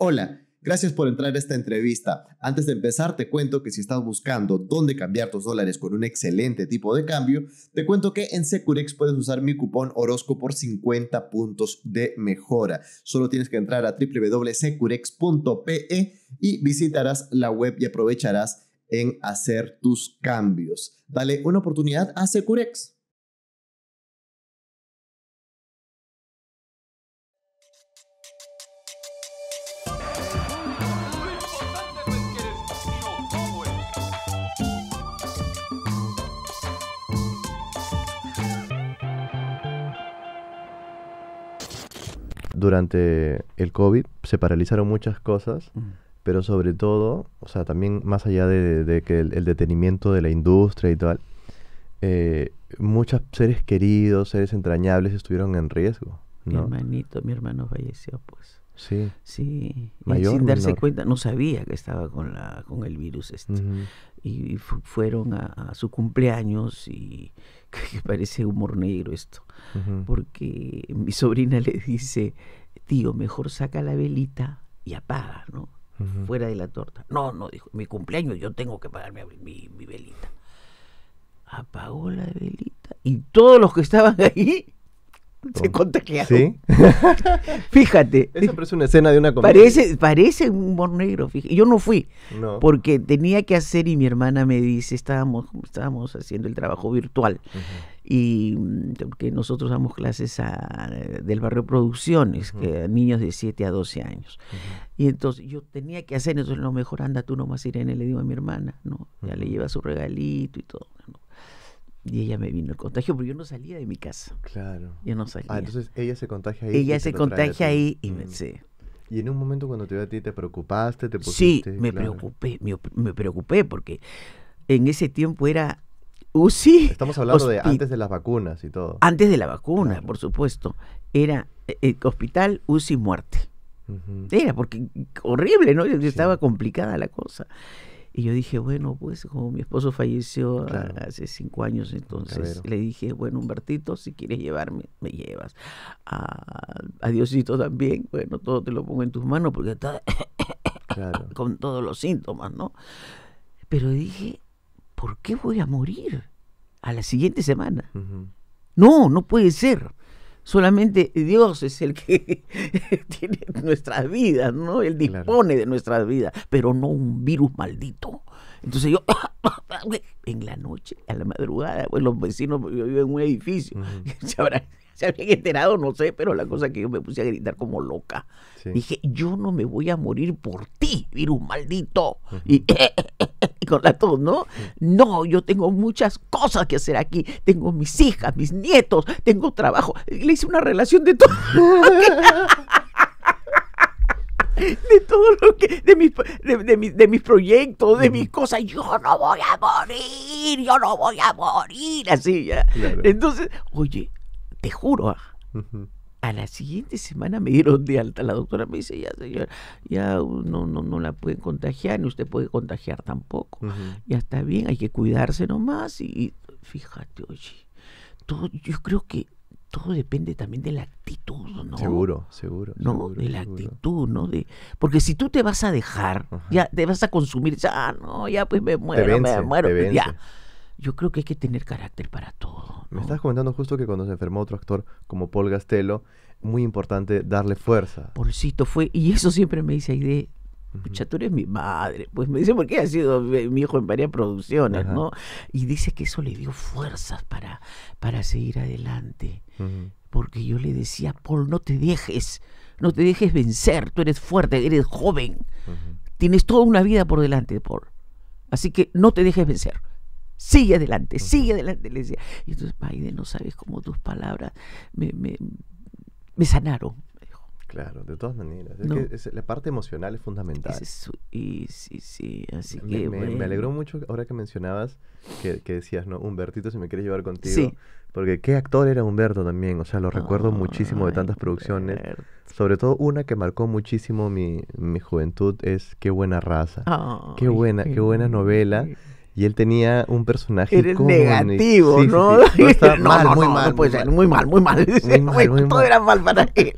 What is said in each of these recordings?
Hola, gracias por entrar a esta entrevista. Antes de empezar, te cuento que si estás buscando dónde cambiar tus dólares con un excelente tipo de cambio, te cuento que en Securex puedes usar mi cupón Orozco por 50 puntos de mejora. Solo tienes que entrar a www.securex.pe y visitarás la web y aprovecharás en hacer tus cambios. Dale una oportunidad a Securex. durante el COVID se paralizaron muchas cosas, mm. pero sobre todo, o sea, también más allá de, que el, detenimiento de la industria y tal, eh, muchos seres queridos, seres entrañables estuvieron en riesgo. Mi hermanito, mi hermano falleció, pues. Sí. sin darse cuenta, no sabía que estaba con, la, con el virus este. Y, fueron a, su cumpleaños y parece humor negro esto. Porque mi sobrina le dice, tío, mejor saca la velita y apaga, ¿no? Fuera de la torta. No, no, dijo, mi cumpleaños yo tengo que apagar mi, mi velita. Apagó la velita y todos los que estaban ahí se contagiaron. ¿Sí? fíjate. Esa parece una escena de una comedia. Parece, parece un humor negro. Fíjate. Yo no fui porque tenía que hacer y mi hermana me dice, estábamos, estábamos haciendo el trabajo virtual. Y porque mm, nosotros damos clases a, del barrio Producciones, que niños de 7 a 12 años. Y entonces yo tenía que hacer, entonces lo mejor anda tú nomás, Irene, le digo a mi hermana, ¿no? Ya le lleva su regalito y todo. Y ella me vino el contagio porque yo no salía de mi casa. Claro. Yo no salía. Ah, entonces ella se contagia ahí. Ella se contagia ahí y me... Mm. Sí. Y en un momento cuando te vio a ti, ¿te preocupaste? Te pusiste, sí, me preocupé, me, preocupé porque en ese tiempo era UCI. Uh, Estamos hablando de antes de las vacunas y todo. Antes de la vacuna, por supuesto. Era el eh, eh, hospital, UCI, muerte. Era porque horrible, ¿no? Estaba complicada la cosa. Y yo dije, bueno, pues como mi esposo falleció hace cinco años, entonces le dije, bueno, Humbertito, si quieres llevarme, me llevas. A, Diosito también, bueno, todo te lo pongo en tus manos porque está con todos los síntomas, ¿no? Pero dije, ¿por qué voy a morir a la siguiente semana? No, no puede ser solamente Dios es el que tiene nuestras vidas, ¿no? Él dispone de nuestras vidas, pero no un virus maldito. Entonces yo, en la noche, a la madrugada, pues los vecinos, yo vivo en un edificio, sabrán se habían enterado, no sé, pero la cosa que yo me puse a gritar como loca. Dije, yo no me voy a morir por ti, virus maldito. Y con la tos, ¿no? No, yo tengo muchas cosas que hacer aquí. Tengo mis hijas, mis nietos, tengo trabajo. Le hice una relación de todo. de todo lo que de mis de, proyectos de mis cosas yo no voy a morir yo no voy a morir así ya entonces oye te juro, ah, a la siguiente semana me dieron de alta. La doctora me dice, ya señor, ya uh, no, no, no la pueden contagiar, ni usted puede contagiar tampoco. Ya está bien, hay que cuidarse nomás. Y, fíjate, oye, todo, yo creo que todo depende también de la actitud, ¿no? Seguro, seguro. No, de la actitud, ¿no? De, porque si tú te vas a dejar, ya te vas a consumir, ya, ah, no, ya pues me muero, me muero, pues ya yo creo que hay que tener carácter para todo. Me estás comentando justo que cuando se enfermó otro actor como Paul Gastelo, muy importante darle fuerza. Paulcito fue, y eso siempre me dice de, Pucha, tú eres mi madre. Pues me dice, porque ha sido mi hijo en varias producciones, ¿no? Y dice que eso le dio fuerzas para, para seguir adelante. Porque yo le decía, Paul, no te dejes, no te dejes vencer, tú eres fuerte, eres joven, tienes toda una vida por delante, Paul. Así que no te dejes vencer sigue adelante, sigue adelante, le decía. Y entonces, "Paide, no sabes cómo tus palabras me, me, me sanaron. Claro, de todas maneras. la parte emocional es fundamental. Sí, y sí, sí, así me, que... alegró mucho ahora que mencionabas, que, que, decías, ¿no? Humbertito, si me quieres llevar contigo. Sí. Porque qué actor era Humberto también, o sea, lo recuerdo muchísimo de tantas producciones. Sobre todo una que marcó muchísimo mi, mi juventud es Qué buena raza. qué buena, qué, buena novela. Y él tenía un personaje. Eres negativo, ¿no? muy mal, Muy mal, muy mal. todo era mal para él.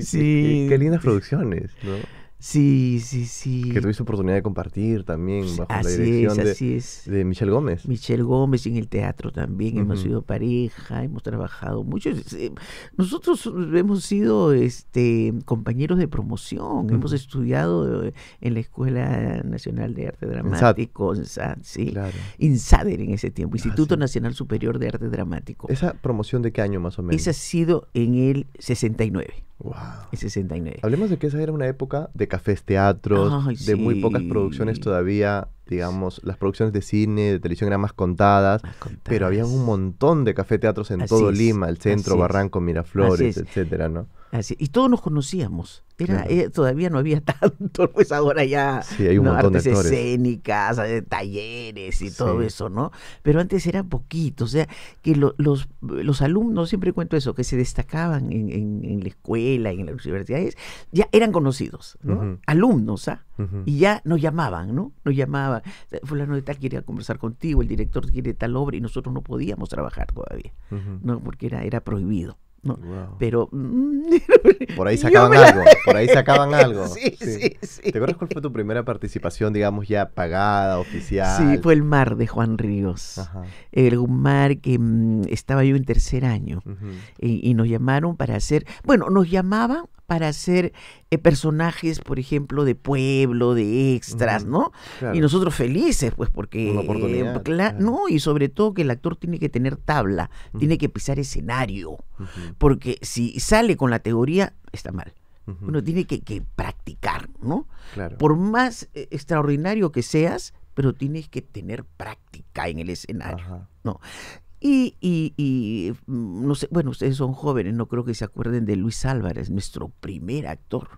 sí. qué lindas producciones, ¿no? Sí, sí, sí. Que tuviste oportunidad de compartir también es, de, es. de, Michelle Gómez. Michelle Gómez en el teatro también. Hemos sido pareja, hemos trabajado mucho. Eh, nosotros hemos sido este, compañeros de promoción. Hemos estudiado eh, en la Escuela Nacional de Arte Dramático, INSAD, sí. Claro. INSADER en ese tiempo, ah, Instituto Nacional Superior de Arte Dramático. ¿Esa promoción de qué año más o menos? Esa ha sido en el 69. Wow. Y 69. Hablemos de que esa era una época de cafés, teatros, de muy pocas producciones todavía, digamos, las producciones de cine, de televisión eran más contadas, pero había un montón de café teatros en todo Lima, el centro, Barranco, Miraflores, etcétera, ¿no? y todos nos conocíamos. Era, eh, todavía no había tanto, pues ahora ya artes escénicas, eh, talleres y todo eso, ¿no? Pero antes eran poquitos, o sea, que los, los, alumnos, siempre cuento eso, que se destacaban en, en, la escuela, y en las universidades, ya eran conocidos, ¿no? Alumnos, ¿ah? Y ya nos llamaban, ¿no? Nos llamaban, eh, fulano de tal quería conversar contigo, el director quiere tal obra y nosotros no podíamos trabajar todavía, ¿no? Porque era, era prohibido. Pero. por ahí sacaban algo. Por ahí sacaban algo. ¿Te acuerdas cuál fue tu primera participación, digamos, ya pagada, oficial? Sí, fue el mar de Juan Ríos. Ajá. un mar que mm, estaba yo en tercer año. y, nos llamaron para hacer. Bueno, nos llamaban para hacer eh, personajes, por ejemplo, de pueblo, de extras, ¿no? Y nosotros felices, pues, porque... Eh, no, y sobre todo que el actor tiene que tener tabla, tiene que pisar escenario, porque si sale con la teoría, está mal. Uno tiene que, practicar, ¿no? Por más eh, extraordinario que seas, pero tienes que tener práctica en el escenario. No. Y, y, mm, no sé, bueno, ustedes son jóvenes, no creo que se acuerden de Luis Álvarez, nuestro primer actor.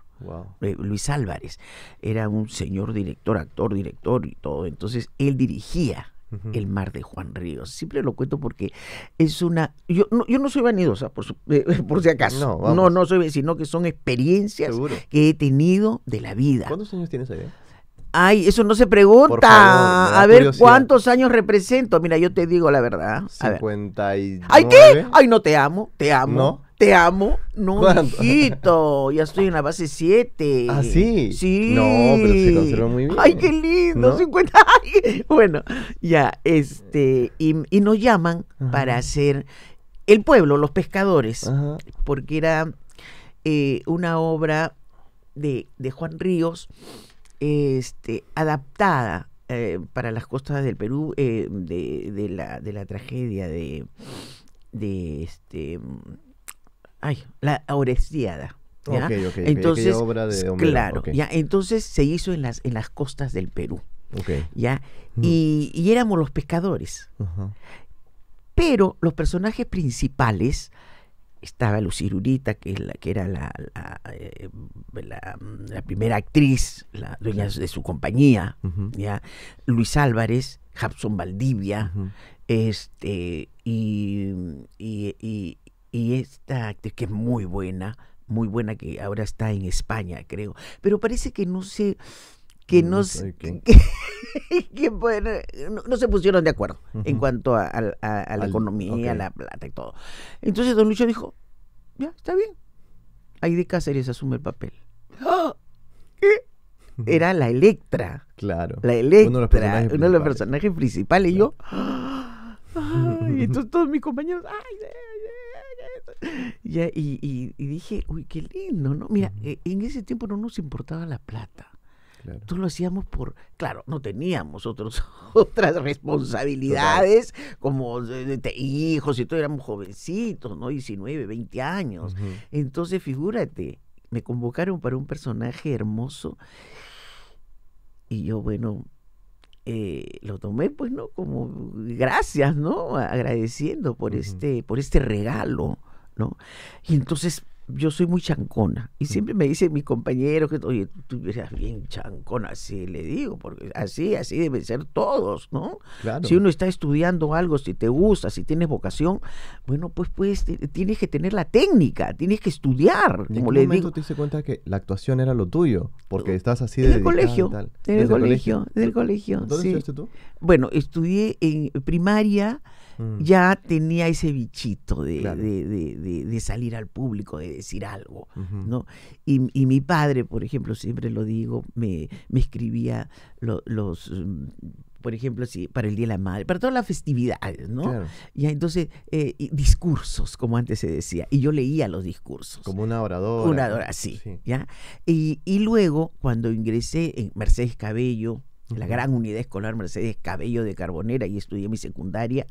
Eh, Luis Álvarez era un señor director, actor, director y todo. Entonces él dirigía El mar de Juan Ríos. Siempre lo cuento porque es una. Yo no, yo no soy vanidosa, por, eh, por si acaso. No, no, no soy, sino que son experiencias que he tenido de la vida. ¿Cuántos años tienes ahí? Ay, eso no se pregunta. a ver cuántos años represento. Mira, yo te digo la verdad. A 59. ¿Ay qué? Ay, no te amo, te amo. Te amo. No, hijito. Ya estoy en la base 7. ¿Ah, sí? Sí. No, pero se conserva muy bien. Ay, qué lindo. Bueno, ya, este. Y, nos llaman para hacer. El pueblo, los pescadores. Porque era eh, una obra de, de Juan Ríos este, adaptada eh, para las costas del Perú eh, de, la, tragedia de, de este la Orestiada. entonces, claro, ya, entonces se hizo en las, en las costas del Perú. ¿ya? Mm. Y, éramos los pescadores. Pero los personajes principales estaba Lucir que, la, que era eh, la, la, primera actriz, la dueña de su compañía, ¿ya? Luis Álvarez, Hapson Valdivia, este, y, y, y esta actriz que es muy buena, muy buena, que ahora está en España, creo, pero parece que no se que no, se, pusieron de acuerdo en cuanto a, la economía, a la plata y todo. Entonces don Lucho dijo, ya, está bien. Ahí de Cáceres asume el papel. Era la Electra. Claro. La Electra, uno de los personajes principales. Y yo, y entonces todos mis compañeros, y, dije, uy, qué lindo, ¿no? Mira, en ese tiempo no nos importaba la plata. Tú lo hacíamos por, claro, no teníamos otros, otras responsabilidades como eh, de, hijos y todo, éramos jovencitos, ¿no? 19, 20 años. Entonces, figúrate, me convocaron para un personaje hermoso y yo, bueno, eh, lo tomé pues no como gracias no agradeciendo por este por este regalo no y entonces yo soy muy chancona y mm. siempre me dicen mis compañeros que, oye, tú eres bien chancona, así le digo, porque así, así deben ser todos, ¿no? Claro. Si uno está estudiando algo, si te gusta, si tienes vocación, bueno, pues, pues tienes que tener la técnica, tienes que estudiar. como le momento te diste cuenta que la actuación era lo tuyo? Porque uh, estás así de... En el colegio, en el colegio, del colegio. ¿Dónde estudiaste tú? Bueno, estudié en primaria Mm. ya tenía ese bichito de, salir al público, de decir algo, ¿no? Y, mi padre, por ejemplo, siempre lo digo, me, escribía los mm, por ejemplo, sí, para el Día de la Madre, para todas las festividades, ¿no? Y entonces, eh, discursos, como antes se decía, y yo leía los discursos. Como una oradora. Una oradora, ¿ya? Y, y, luego, cuando ingresé en Mercedes Cabello, la gran unidad escolar Mercedes Cabello de Carbonera y estudié mi secundaria.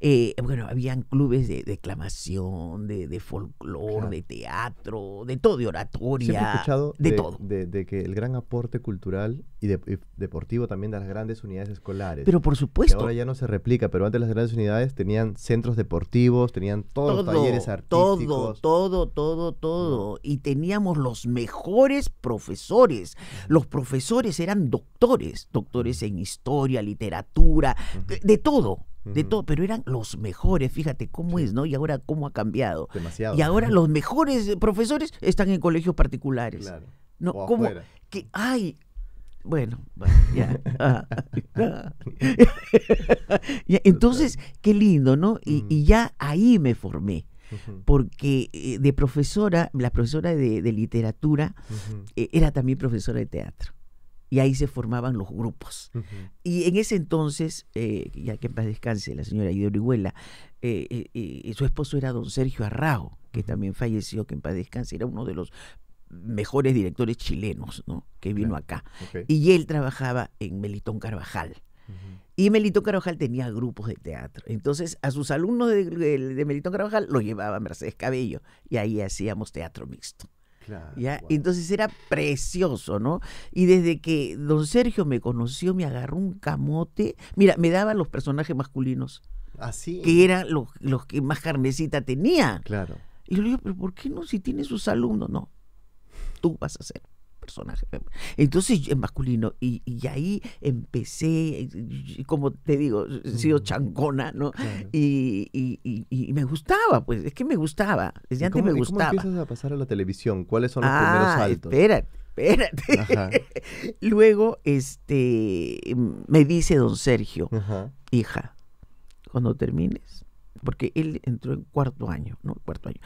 Eh, bueno, habían clubes de declamación, de, de folclore, de teatro, de todo, de oratoria. he escuchado de, todo. De, que el gran aporte cultural y, deportivo también de las grandes unidades escolares. Pero por supuesto. Que ahora ya no se replica, pero antes las grandes unidades tenían centros deportivos, tenían todos los talleres artísticos. Todo, todo, todo, todo. Y teníamos los mejores profesores. Los profesores eran doctores, doctores doctores en historia, literatura, de, todo de todo, pero eran los mejores, fíjate cómo es, ¿no? Y ahora cómo ha cambiado. Demasiado. Y ahora los mejores profesores están en colegios particulares. Claro. No, ¿cómo? Que, ay, bueno, ya. Entonces, qué lindo, ¿no? Y, ya ahí me formé. Porque eh, de profesora, la profesora de, literatura eh, era también profesora de teatro y ahí se formaban los grupos. Y en ese entonces, eh, ya que en paz descanse la señora Ida Orihuela, eh, eh, su esposo era don Sergio Arrao, que también falleció, que en paz descanse, era uno de los mejores directores chilenos que vino acá. Y él trabajaba en Melitón Carvajal. Y Melitón Carvajal tenía grupos de teatro. Entonces, a sus alumnos de, de Melitón Carvajal lo llevaba Mercedes Cabello y ahí hacíamos teatro mixto. ¿ya? Entonces era precioso, ¿no? Y desde que don Sergio me conoció, me agarró un camote. Mira, me daba los personajes masculinos. Así. Ah, que eran los, que más carmesita tenía. Claro. Y yo le digo, pero ¿por qué no? Si tiene sus alumnos, no. Tú vas a ser personaje. Entonces, en masculino, y, ahí empecé, como te digo, he sido mm. chancona, ¿no? Y, me gustaba, pues, es que me gustaba, desde antes me gustaba. ¿Cómo empiezas a pasar a la televisión? ¿Cuáles son los ah, primeros saltos? Espérate, espérate. Luego, este, me dice don Sergio, hija, cuando termines, porque él entró en cuarto año, ¿no? Cuarto año.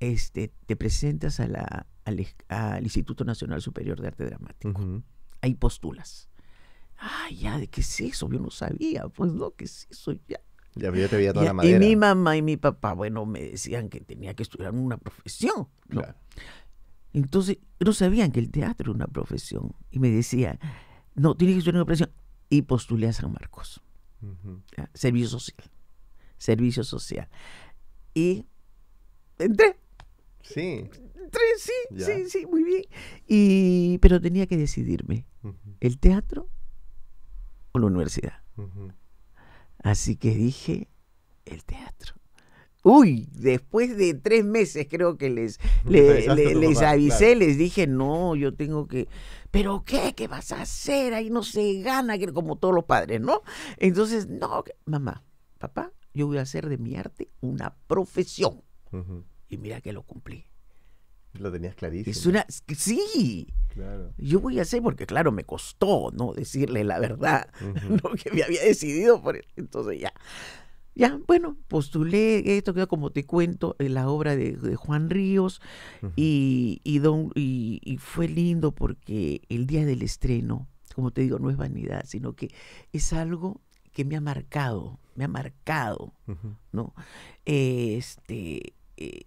este, te presentas a la al, Instituto Nacional Superior de Arte Dramático. hay Ahí postulas. ay ah, ya, ¿de qué es eso? Yo no sabía. Pues no, ¿qué es eso? Ya. Ya, pues, yo te veía toda la Y mi mamá y mi papá, bueno, me decían que tenía que estudiar una profesión. Entonces, no sabían que el teatro era una profesión. Y me decían, no, tienes que estudiar una profesión. Y postulé a San Marcos. Servicio social. Servicio social. Y entré. Sí sí, sí, sí, muy bien. Y, pero tenía que decidirme, ¿el teatro o la universidad? Así que dije, el teatro. Uy, después de tres meses creo que les, avisé, les dije, no, yo tengo que, pero ¿qué? ¿Qué vas a hacer? Ahí no se gana, como todos los padres, ¿no? Entonces, no, mamá, papá, yo voy a hacer de mi arte una profesión. Y mira que lo cumplí. Lo tenías clarísimo. sí. Claro. Yo voy a hacer porque, claro, me costó no decirle la verdad, lo que me había decidido por Entonces ya, ya, bueno, postulé esto, que como te cuento, en la obra de, Juan Ríos y, fue lindo porque el día del estreno, como te digo, no es vanidad, sino que es algo que me ha marcado, me ha marcado, ¿no? este, eh,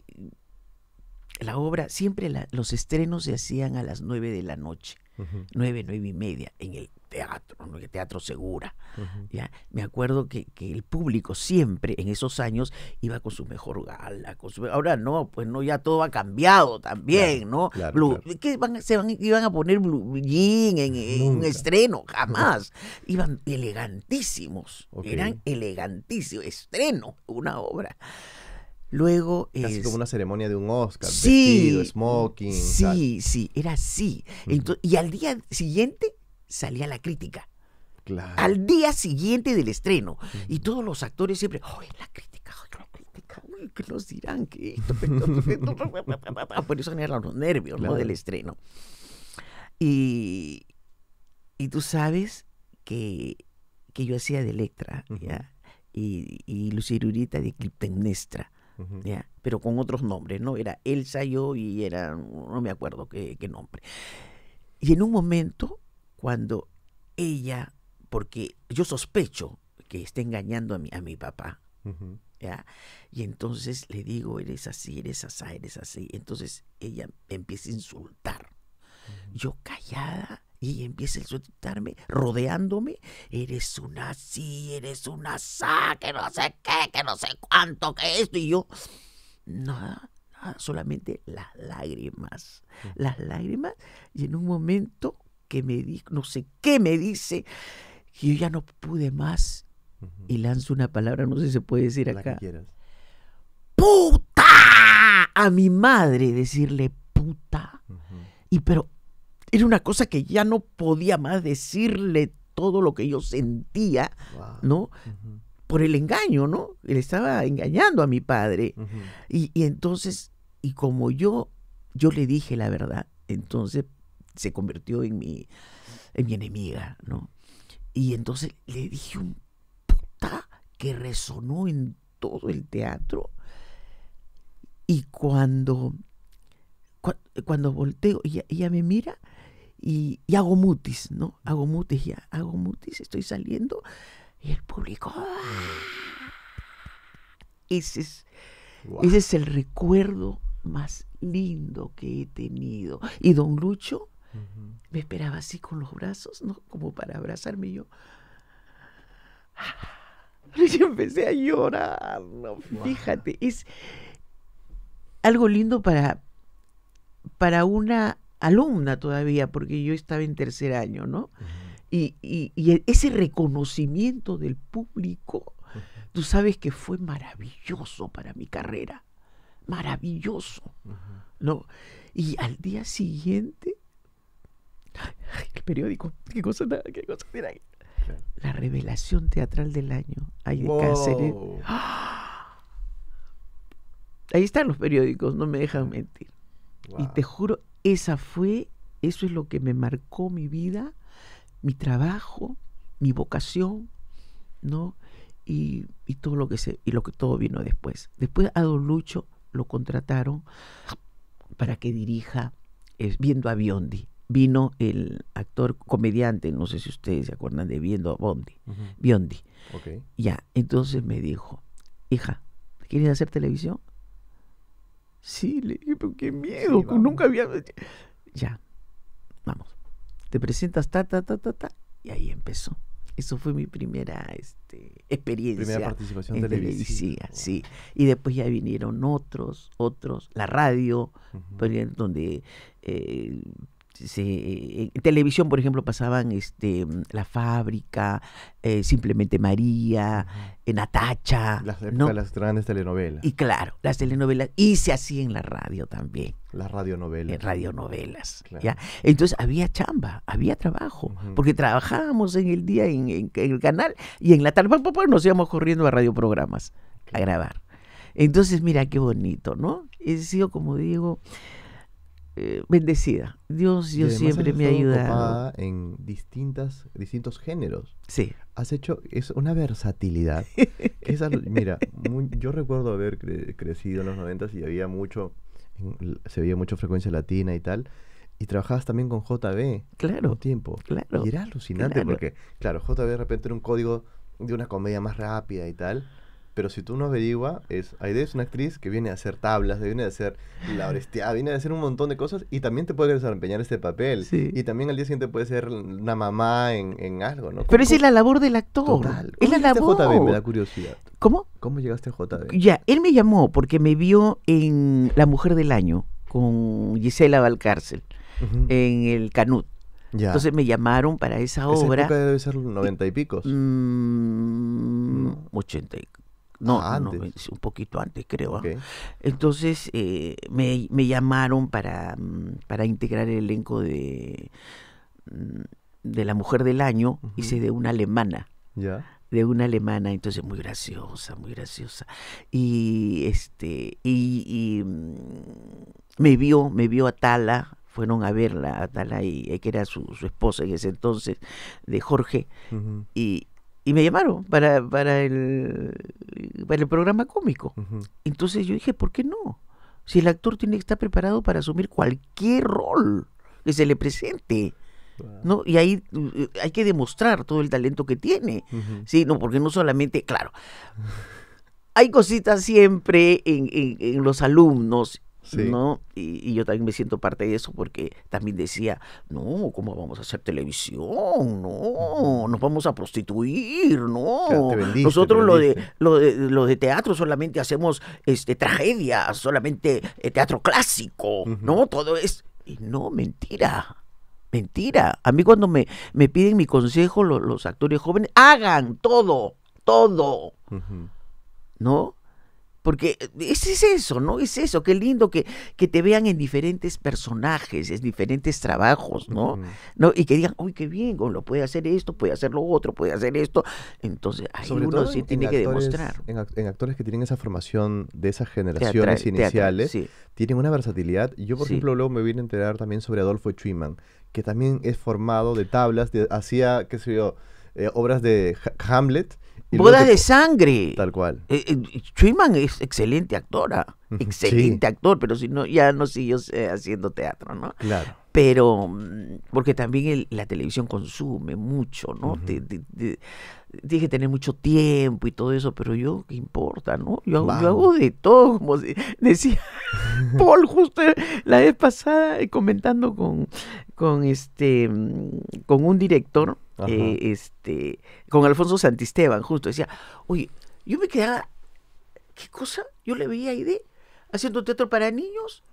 la obra, siempre los estrenos se hacían a las nueve de la noche, nueve, nueve y media, en el teatro, en el teatro segura. ¿ya? Me acuerdo que, que, el público siempre en esos años iba con su mejor gala. Con su, ahora no, pues no, ya todo ha cambiado también, ¿no? ¿Qué van, se iban a poner blue jean en, un estreno? Jamás. iban elegantísimos, eran elegantísimos, estreno, una obra. Luego Casi como una ceremonia de un Oscar, sí, vestido, smoking. Sí, sí, era así. Y al día siguiente salía la crítica. Claro. Al día siguiente del estreno. Y todos los actores siempre, ¡ay, la crítica! ¡ay, la crítica! qué nos dirán! Que Por eso generan los nervios del estreno. Y, y tú sabes que, yo hacía de Electra, Y, y de Cliptenestra pero con otros nombres, ¿no? Era Elsa yo y era, no me acuerdo qué, qué nombre. Y en un momento, cuando ella, porque yo sospecho que está engañando a mi, a mi papá, ¿ya? Y entonces le digo, eres así, eres así, eres así. Entonces ella empieza a insultar. Yo callada y empieza a soltarme, rodeándome. Eres una sí, eres una sa, que no sé qué, que no sé cuánto, que esto. Y yo, nada, nada, solamente las lágrimas. Mm. Las lágrimas. Y en un momento que me dijo, no sé qué me dice, que yo ya no pude más. Y lanzo una palabra, no sé si se puede decir acá. ¡Puta! A mi madre decirle puta. Y pero era una cosa que ya no podía más decirle todo lo que yo sentía, ¿no? Por el engaño, ¿no? Le estaba engañando a mi padre. y, entonces, y como yo, yo le dije la verdad, entonces se convirtió en mi, en mi enemiga, ¿no? Y entonces le dije un puta que resonó en todo el teatro. Y cuando, cuando volteo, y ella me mira y, hago mutis, ¿no? Hago mutis, ya, hago mutis, estoy saliendo y el público... ¡ah! Ese es, ese es el recuerdo más lindo que he tenido. Y don Lucho me esperaba así con los brazos, ¿no? Como para abrazarme y yo. ¡ah! Yo empecé a llorar, Fíjate, es algo lindo para, para una alumna todavía, porque yo estaba en tercer año, ¿no? y, e, ese reconocimiento del público, tú sabes que fue maravilloso para mi carrera, maravilloso, ¿no? Y al día siguiente, el periódico, qué cosa, qué cosa La revelación teatral del año, ahí de Cáceres. Ahí están los periódicos, no me dejan mentir. Y te juro, esa fue, eso es lo que me marcó mi vida, mi trabajo, mi vocación, ¿no? Y, todo lo que se, y lo que todo vino después. Después a Don Lucho lo contrataron para que dirija es Viendo a Biondi. Vino el actor comediante, no sé si ustedes se acuerdan de Viendo a Bondi, Biondi. Ya, entonces me dijo, hija, ¿quieres hacer televisión? Sí, le dije, pero qué miedo, nunca había... Ya, vamos. Te presentas, ta, ta, ta, ta, ta, y ahí empezó. Eso fue mi primera este, experiencia. Primera participación en televisiva. Sí, y después ya vinieron otros, otros, la radio, pues, donde eh, en eh, eh, televisión, por ejemplo, pasaban este, La Fábrica, eh, Simplemente María, Natacha. Las, las grandes telenovelas. Y claro, las telenovelas. Y se hacía en la radio también. Las radionovelas. En radionovelas. ¿ya? Entonces había chamba, había trabajo, porque trabajábamos en el día en, el canal y en la tarde nos íbamos corriendo a radio programas a grabar. Entonces, mira qué bonito, ¿no? He sido, como digo, eh, bendecida. Dios, Dios siempre me ha ayudado. En distintas, distintos géneros. Sí. Has hecho es una versatilidad. Esa, mira, yo recuerdo haber crecido en los noventas y había mucho, se veía mucho frecuencia latina y tal. Y trabajabas también con JB. Claro. Un tiempo. Claro. Y era alucinante porque, claro, JB de repente era un código de una comedia más rápida y tal pero si tú no averiguas, es, Aide es una actriz que viene a hacer tablas, viene a hacer la orestia, viene a hacer un montón de cosas y también te puede desempeñar este papel. Y también al día siguiente puede ser una mamá en, algo, ¿no? Pero esa es la labor del actor. Es la labor. JB, me da curiosidad. ¿Cómo? ¿Cómo llegaste a JB? Ya, él me llamó porque me vio en La Mujer del Año con Gisela Valcárcel en el Canut. Entonces me llamaron para esa obra. Esa época debe ser noventa y picos. Mm, ochenta y y no, ah, un poquito antes creo. ¿ah? Entonces eh, me, llamaron mm, para, integrar el elenco de, mm, de La Mujer del Año, y de una alemana. Ya de una alemana, entonces muy graciosa, muy graciosa. Y este, y, mm, me vio, me vio a Tala fueron a verla, Tala y, eh, que era su, esposa en ese entonces, de Jorge, y, y me llamaron para, para, el, para el programa cómico. Entonces yo dije, ¿por qué no? Si el actor tiene que estar preparado para asumir cualquier rol que se le presente. ¿No? Y ahí hay que demostrar todo el talento que tiene. Sí, no, porque no solamente, claro, hay cositas siempre en, en los alumnos ¿no? Y, yo también me siento parte de eso porque también decía, no, ¿cómo vamos a hacer televisión? No, nos vamos a prostituir, no. Nosotros lo de, lo de, teatro solamente hacemos este tragedias, solamente eh, teatro clásico, ¿no? Todo es no, mentira. Mentira. A mí cuando me, me piden mi consejo los actores jóvenes, hagan todo, todo. ¿No? Porque eh, es, es eso, ¿no? Es eso, qué lindo que, te vean en diferentes personajes, en diferentes trabajos, ¿no? ¿no? Y que digan, uy, qué bien, oh, lo puede hacer esto, puede hacer lo otro, puede hacer esto. Entonces, ahí uno sí tiene que demostrar. En, actores que tienen esa formación de esas generaciones iniciales, tienen una versatilidad. Yo, por ejemplo, luego me vine a enterar también sobre Adolfo Schumann, que también es formado de tablas, hacía, qué sé yo, eh, obras de Hamlet Boda de sangre. Tal cual. Eh, eh es excelente actora, ah, excelente actor, pero si no, ya no siguió eh, haciendo teatro, ¿no? Claro. Pero, mm, porque también la televisión consume mucho, ¿no? dije tener mucho tiempo y todo eso, pero yo, ¿qué importa, no? Yo, hago de todo, como decía Paul justo la vez pasada, eh, comentando con, con, este, mm, con un director eh, este, con Alfonso Santisteban, justo. Decía, oye, yo me quedaba, ¿qué cosa? Yo le veía ahí de, haciendo teatro para niños.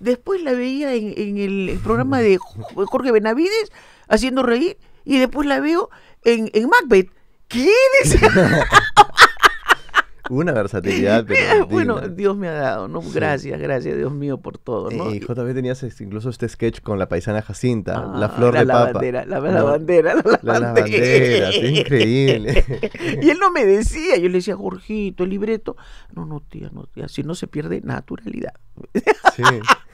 Después la veía en, el programa de Jorge Benavides haciendo reír. Y después la veo en, Macbeth. ¿Qué? Decía. Una versatilidad. bueno, Dios me ha dado, ¿no? Gracias, gracias, Dios mío, por todo, ¿no? Y eh, también tenías este, incluso este sketch con la paisana Jacinta, ah, la flor la de papa. Bandera, la, bandera, la, bandera, la bandera. es increíble. y él no me decía, yo le decía, Jorgito, el libreto. No, no, tía, no, tía, si no se pierde naturalidad. sí.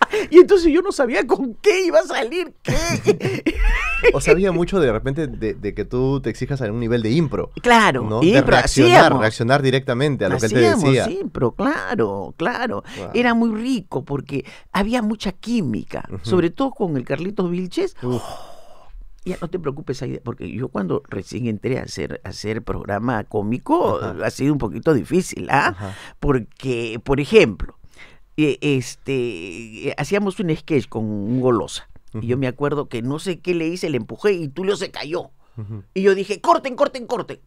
y entonces yo no sabía con qué iba a salir, qué. o sabía mucho de repente de, que tú te exijas a un nivel de impro. Claro, de reaccionar, reaccionar directamente a lo que él te decía. impro, claro, claro. Era muy rico porque había mucha química, sobre todo con el Carlitos Vilches. Ya no te preocupes, ahí, porque yo cuando recién entré a hacer, hacer programa cómico ha sido un poquito difícil, ¿ah? Porque, por ejemplo, eh, este, hacíamos un sketch con un golosa. Y yo me acuerdo que no sé qué le hice, le empujé y Tulio se cayó. Y yo dije, corten, corten, corten.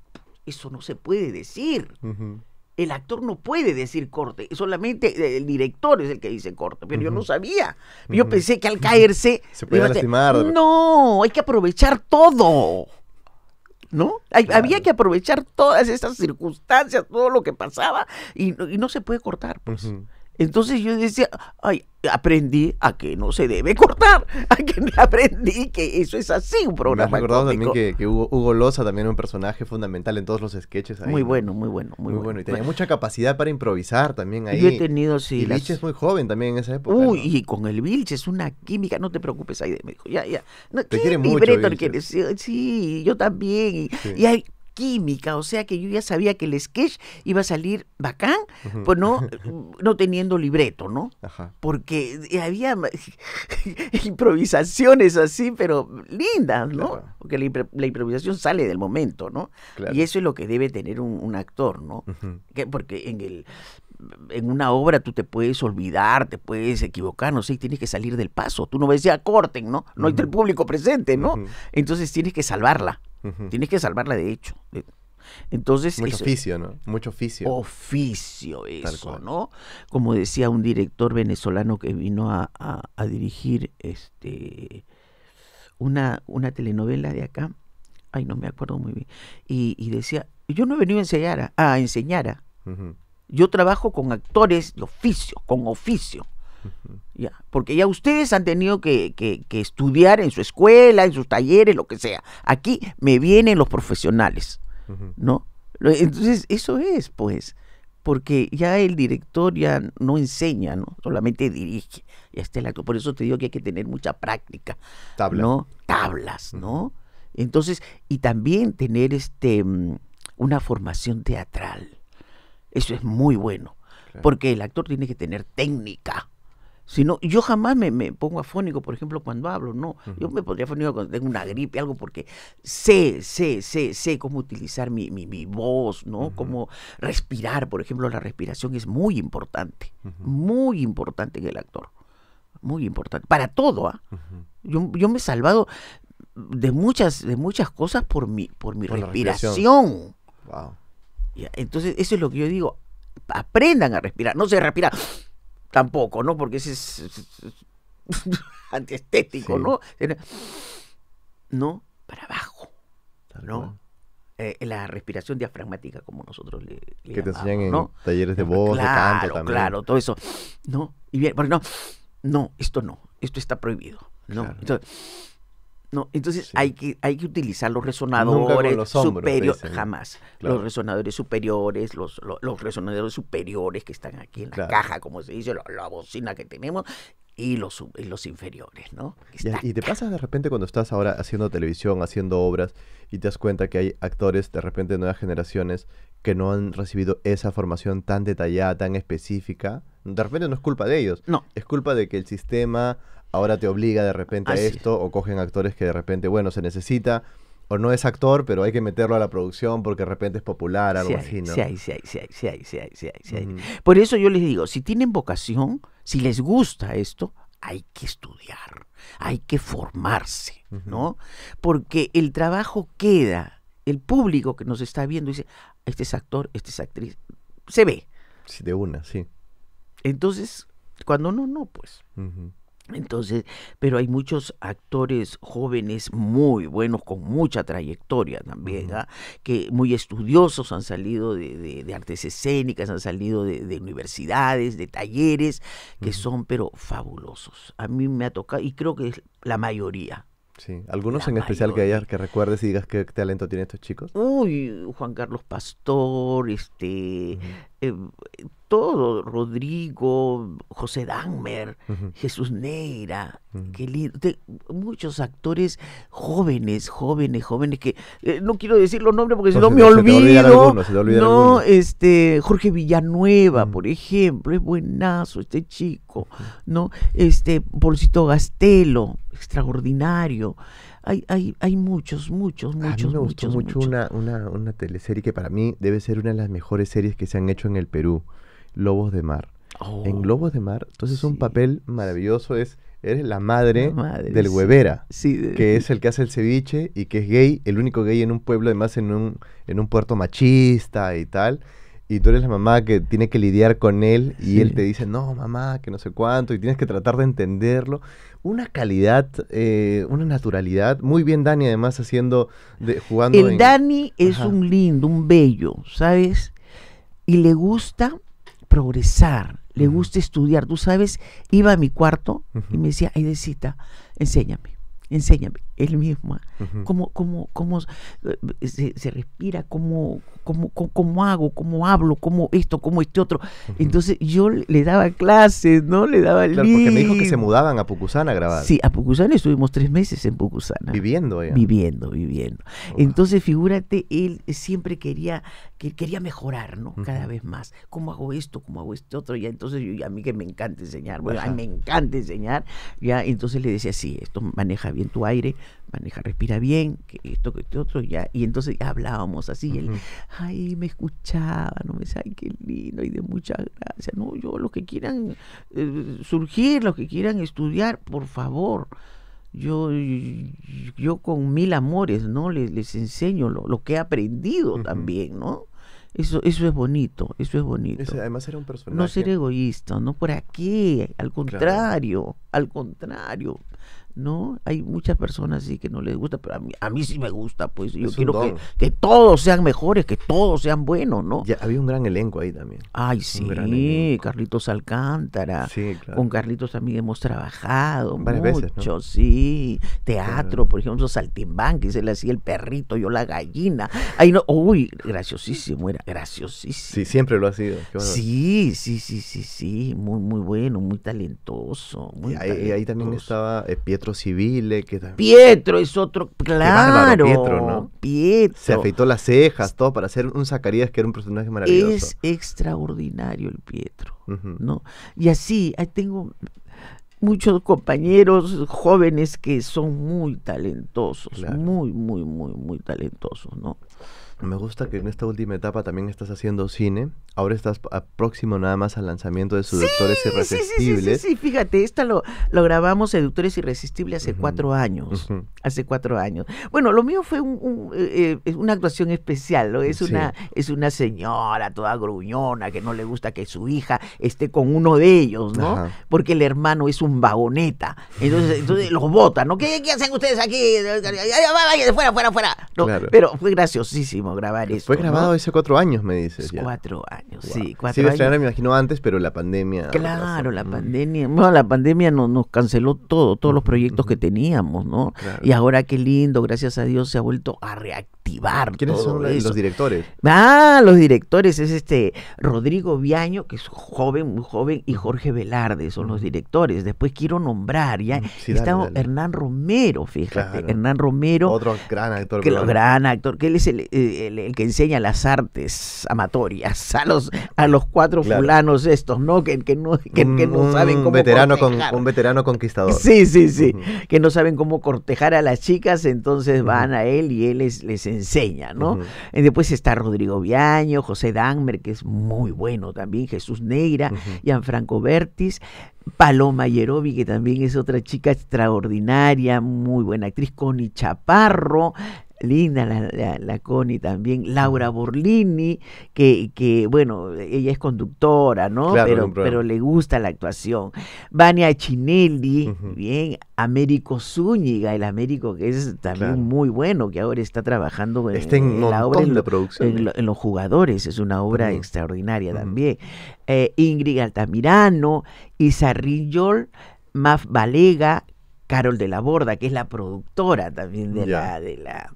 Eso no se puede decir. El actor no puede decir corte, solamente el director es el que dice corte, pero yo no sabía. Yo pensé que al caerse... Se lastimar. no, hay que aprovechar todo. ¿no? Había que aprovechar todas estas circunstancias, todo lo que pasaba, y, no se puede cortar, pues. Entonces yo decía, ay, aprendí a que no se debe cortar, a que aprendí que eso es así un programa. Me has también que, Hugo, Loza también era un personaje fundamental en todos los sketches. muy bueno, muy bueno, muy, bueno. Y tenía mucha capacidad para improvisar también ahí. Yo he tenido, sí. Y las... Vilches muy joven también en esa época. Uy, y con el es una química, no te preocupes, ahí me dijo, ya, ya. te quiere mucho, que... sí, yo también. y hay química, o sea que yo ya sabía que el sketch iba a salir bacán, pues no, teniendo libreto, ¿no? Porque eh, había improvisaciones así, pero lindas, ¿no? Porque la, improvisación sale del momento, ¿no? Y eso es lo que debe tener un, actor, ¿no? porque en el en una obra tú te puedes olvidar, te puedes equivocar, no sé, tienes que salir del paso. Tú no ves, ya corten, ¿no? No hay el público presente, ¿no? Entonces tienes que salvarla. Tienes que salvarla de hecho. Entonces, Mucho oficio, ¿no? Mucho oficio. Oficio, eso, ¿no? Como decía un director venezolano que vino a, a, dirigir este una, una, telenovela de acá. Ay, no me acuerdo muy bien. Y, decía, yo no he venido a enseñar, a, enseñar. Yo trabajo con actores de oficio, con oficio. Ya, porque ya ustedes han tenido que, estudiar en su escuela, en sus talleres, lo que sea. Aquí me vienen los profesionales, ¿no? Entonces, eso es, pues, porque ya el director ya no enseña, ¿no? Solamente dirige. Por eso te digo que hay que tener mucha práctica. tablas ¿no? Tablas, ¿no? Entonces, y también tener este mm, una formación teatral. Eso es muy bueno. Porque el actor tiene que tener técnica sino yo jamás me, me, pongo afónico, por ejemplo, cuando hablo, no. Yo me podría afónico cuando tengo una gripe, algo, porque sé, sé, sé, sé cómo utilizar mi, voz, ¿no? Cómo respirar, por ejemplo, la respiración es muy importante, muy importante en el actor, muy importante, para todo, ¿ah? yo, me he salvado de muchas, de muchas cosas por mi, por mi respiración. Entonces, eso es lo que yo digo, aprendan a respirar, no se respira tampoco, ¿no? Porque ese es, antiestético, ¿no? No, para abajo, ¿no? Eh, la respiración diafragmática, como nosotros le, le Que te enseñan en talleres de eh, voz, claro, de canto también. Claro, todo eso. No, y bien, bueno no, no, esto no, esto está prohibido, ¿no? No, entonces hay, que, hay que utilizar los resonadores superiores, jamás. Los resonadores superiores, los, los, resonadores superiores que están aquí en la caja, como se dice, la, bocina que tenemos, y los, los inferiores, ¿no? Y, y, te pasa de repente cuando estás ahora haciendo televisión, haciendo obras, y te das cuenta que hay actores de repente de nuevas generaciones que no han recibido esa formación tan detallada, tan específica. De repente no es culpa de ellos. No. Es culpa de que el sistema ahora te obliga de repente a esto, o cogen actores que de repente, bueno, se necesita o no es actor, pero hay que meterlo a la producción porque de repente es popular, algo así, ¿no? Sí sí sí sí sí sí Por eso yo les digo, si tienen vocación, si les gusta esto, hay que estudiar, hay que formarse, ¿no? Porque el trabajo queda, el público que nos está viendo dice, este es actor, este es actriz, se ve. Sí, de una, sí. Entonces, cuando no, no, pues. Entonces, pero hay muchos actores jóvenes muy buenos, con mucha trayectoria también, ¿ah? que muy estudiosos han salido de, de, artes escénicas, han salido de, universidades, de talleres, que son pero fabulosos. A mí me ha tocado, y creo que es la mayoría, Sí, algunos en especial que hayas que recuerdes y digas qué talento tienen estos chicos. Uy, Juan Carlos Pastor, este, eh, todo, Rodrigo, José Danmer Jesús Neira, que muchos actores jóvenes, jóvenes, jóvenes, que eh, no quiero decir los nombres porque no, si no, me olvido. este, Jorge Villanueva, por ejemplo, es buenazo este chico, ¿no? Este, Bolsito Gastelo, extraordinario hay, hay, hay muchos, muchos, muchos. A mí me gustó mucho Una, una, una teleserie que para mí debe ser una de las mejores series que se han hecho en el Perú, Lobos de Mar. en oh, Lobos de Mar. Entonces un papel maravilloso es, eres la madre, del huevera, que es el que hace el ceviche y que es gay, el único gay en un pueblo, además en un, en un puerto machista y tal. Y tú eres la mamá que tiene que lidiar con él y él te dice, no, mamá, que no sé cuánto, y tienes que tratar de entenderlo una calidad, eh, una naturalidad. Muy bien Dani además haciendo, de, jugando. El Dani es un lindo, un bello, ¿sabes? Y le gusta progresar, le gusta estudiar. Tú sabes, iba a mi cuarto y me decía, decita enséñame, enséñame él mismo, como ¿ah? como cómo, eh, se, respira, cómo, cómo, cómo, hago, cómo hablo, cómo esto, cómo este otro. Entonces yo le daba clases, ¿no? Le daba el porque me dijo que se mudaban a Pucusana a grabar. Sí, a Pucusana estuvimos tres meses en Pucusana. ¿ah? Viviendo Viviendo, viviendo. Entonces, figúrate, él siempre quería, que quería mejorar, ¿no? Cada vez más. ¿Cómo hago esto? ¿Cómo hago este otro? Y entonces yo, a mí que me encanta enseñar, bueno, a me encanta enseñar, ya, entonces le decía, sí, esto maneja bien tu aire, maneja, respira bien, que esto, que esto, otro, ya. Y entonces hablábamos así, él, ay, me escuchaba, no me decía, ay, qué lindo, y de muchas gracias. No, yo, los que quieran eh, surgir, los que quieran estudiar, por favor. Yo, yo, con mil amores, ¿no? Les, enseño lo, lo, que he aprendido también, ¿no? Eso, eso es bonito, eso es bonito. además era un personaje. No ser egoísta, ¿no? ¿Por aquí Al contrario, al contrario. ¿no? Hay muchas personas que no les gusta, pero a mí, a mí sí me gusta, pues yo quiero que, todos sean mejores, que todos sean buenos, ¿no? Ya, había un gran elenco ahí también. Ay, sí, Carlitos Alcántara. Sí, claro. Con Carlitos también hemos trabajado Varias mucho, veces, sí. Teatro, por ejemplo, que se le hacía el perrito, yo la gallina. uy, graciosísimo, era graciosísimo. Sí, siempre lo ha sido. Sí, sí, sí, sí, sí, muy, muy bueno, muy talentoso. y ahí, también estaba eh, Pietro Civile. Que Pietro es otro, claro. Pietro, ¿no? Se afeitó las cejas, todo, para hacer un Zacarías que era un personaje maravilloso. Es extraordinario el Pietro, ¿no? Y así, tengo muchos compañeros jóvenes que son muy talentosos, muy, muy, muy, muy talentosos, ¿no? Me gusta que en esta última etapa también estás haciendo cine. Ahora estás próximo nada más al lanzamiento de Seductores Irresistibles. Sí, sí, sí, fíjate, esta lo, lo grabamos Seductores Irresistibles hace cuatro años. Hace cuatro años. Bueno, lo mío fue eh, eh, una actuación especial. ¿no? Es, una, es una señora toda gruñona que no le gusta que su hija esté con uno de ellos, ¿no? Porque el hermano es un vagoneta. Entonces, entonces los bota, ¿no? ¿Qué, hacen ustedes aquí? Vaya, fuera, fuera, fuera. Pero fue graciosísimo grabar eso. Fue grabado hace cuatro años, me dices. Cuatro años, sí, sí, me imagino antes, pero la pandemia. Claro, la pandemia. Bueno, la pandemia nos, canceló todo, todos los proyectos que teníamos, ¿no? Y ahora qué lindo, gracias a Dios se ha vuelto a reactivar ¿Quiénes son los directores? Ah, los directores es este Rodrigo Viaño, que es joven, muy joven, y Jorge Velarde son los directores. Después quiero nombrar ya. Mm, está Hernán Romero, fíjate. Hernán Romero. Otro gran actor. Que, gran actor, que él es el, que enseña las artes amatorias a los, a los cuatro fulanos estos, ¿no? Que, no, mm, saben cómo. veterano, con, un veterano conquistador. Sí, sí, sí. Que no saben cómo cortejar a las chicas, entonces van a él y él les enseña enseña, ¿no? y eh, después está Rodrigo Viaño, José Dangmer, que es muy bueno también, Jesús Neira, Gianfranco Bertis. Paloma Yerobi, que también es otra chica extraordinaria, muy buena actriz, Connie Chaparro, linda la, Connie también, Laura Borlini, que, que bueno, ella es conductora, ¿no? pero, le gusta la actuación. Vania Chinelli, bien, Américo Zúñiga, el Américo que es también muy bueno, que ahora está trabajando en, la obra, en, producción. En, los jugadores, es una obra extraordinaria también. Eh, Ingrid Altamirano, Isarrillol, Maf Valega, Carol de la Borda, que es la productora también de, la, de, la,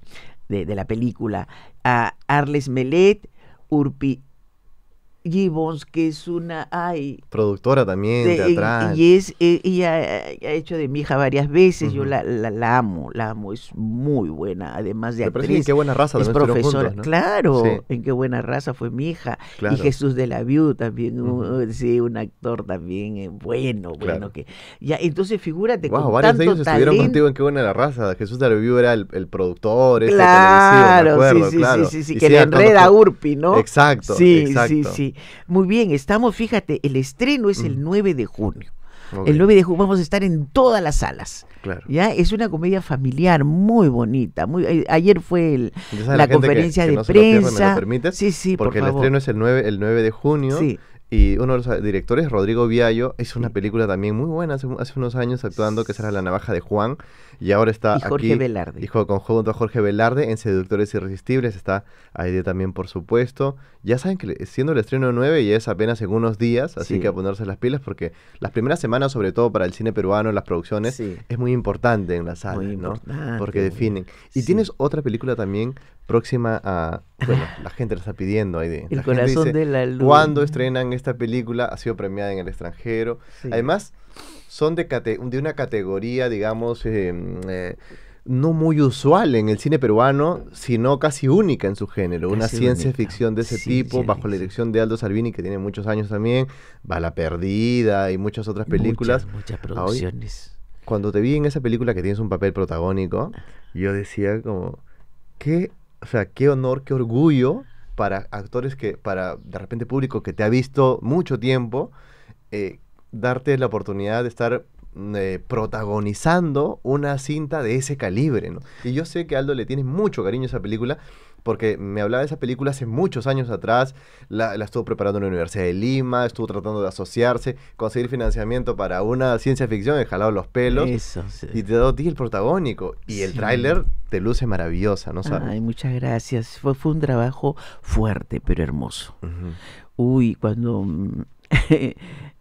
de, la película, a Arles Melet, Urpi, Gibbons, que es una ay, productora también, de, teatral. Y es, eh, ella eh, ha hecho de mi hija varias veces, yo la, la, amo, la amo, es muy buena, además de actriz. en qué buena raza es profesora, claro, en qué buena raza fue mi hija. Y Jesús de la View también, un, sí, un actor también eh, bueno, bueno. que ya Entonces figúrate wow, varios de ellos estuvieron contigo en qué buena la raza. Jesús de la View era el, productor, este, claro, este sí, sí, sí, sí, sí, que le enreda a Urpi, ¿no? Exacto, sí, sí, sí muy bien, estamos, fíjate, el estreno es el 9 mm. de junio. El 9 de junio vamos a estar en todas las salas. Claro. Ya es una comedia familiar muy bonita. Eh, ayer fue la, conferencia de prensa. sí, sí, porque el estreno es el 9, el 9 de junio. Sí. Y uno de los ah, directores, Rodrigo Viallo, hizo una película también muy buena hace, unos años actuando, que será La Navaja de Juan. Y ahora está. Y Jorge Velarde. Y con, junto Jorge Velarde en Seductores Irresistibles. Está Aide también, por supuesto. Ya saben que siendo el estreno nueve y es apenas en unos días, así que a ponerse las pilas, porque las primeras semanas, sobre todo para el cine peruano, las producciones, es muy importante en la sala, ¿no? Porque definen. Y tienes otra película también próxima a. Bueno, la gente la está pidiendo ahí. De, el la ¿Cuándo estrenan esta película? Ha sido premiada en el extranjero. Además, son de, una categoría, digamos. Eh, mm, eh, no muy usual en el cine peruano, sino casi única en su género. una ciencia ficción de ese tipo, bajo la dirección de Aldo Salvini, que tiene muchos años también, Bala Perdida y muchas otras películas. Muchas, ah, producciones. cuando te vi en esa película que tienes un papel protagónico, yo decía como, ¿qué o sea, qué honor, qué orgullo para actores que, para de repente público que te ha visto mucho tiempo, eh, darte la oportunidad de estar eh, protagonizando una cinta de ese calibre, ¿no? Y yo sé que Aldo le tiene mucho cariño a esa película porque me hablaba de esa película hace muchos años atrás, la, estuvo preparando en la Universidad de Lima, estuvo tratando de asociarse, conseguir financiamiento para una ciencia ficción, he jalado los pelos Eso, sí. y te doy el protagónico y el tráiler te luce maravillosa, ¿no sabes? Ay, muchas gracias, fue, un trabajo fuerte pero hermoso. Uy, cuando...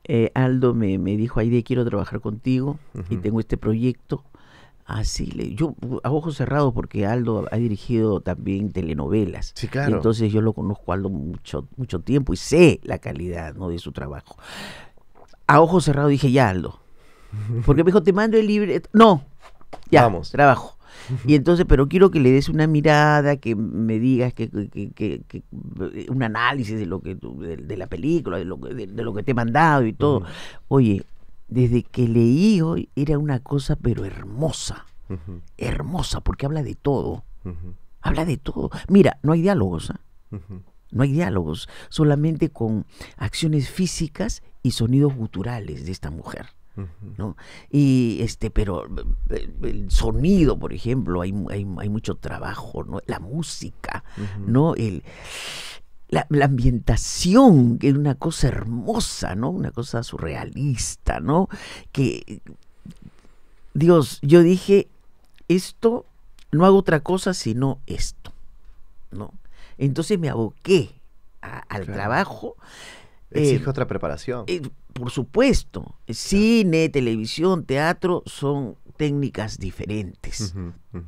Eh, Aldo me, me dijo, Aide, quiero trabajar contigo y tengo este proyecto Así ah, le, yo a ojos cerrados porque Aldo ha dirigido también telenovelas. Sí, claro. Entonces yo lo conozco a Aldo mucho, mucho tiempo y sé la calidad ¿no? de su trabajo. A ojos cerrados dije, ya Aldo. Porque me dijo, te mando el libre. No, ya, Vamos. trabajo. Y entonces, pero quiero que le des una mirada, que me digas que, que, que, un análisis de lo que de, la película, de lo, de, de, lo que te he mandado y todo. Oye, desde que leí hoy, era una cosa pero hermosa. Hermosa, porque habla de todo. Habla de todo. Mira, no hay diálogos. ¿ah? No hay diálogos, solamente con acciones físicas y sonidos guturales de esta mujer. ¿no? Y este, pero eh, el sonido, por ejemplo, hay, hay, hay mucho trabajo, ¿no? La música, ¿no? El, la, ambientación, que es una cosa hermosa, ¿no? Una cosa surrealista, ¿no? Que, Dios, yo dije, esto, no hago otra cosa sino esto, ¿no? Entonces me aboqué al trabajo. Exige eh, otra preparación. Eh, por supuesto, cine, televisión, teatro son técnicas diferentes.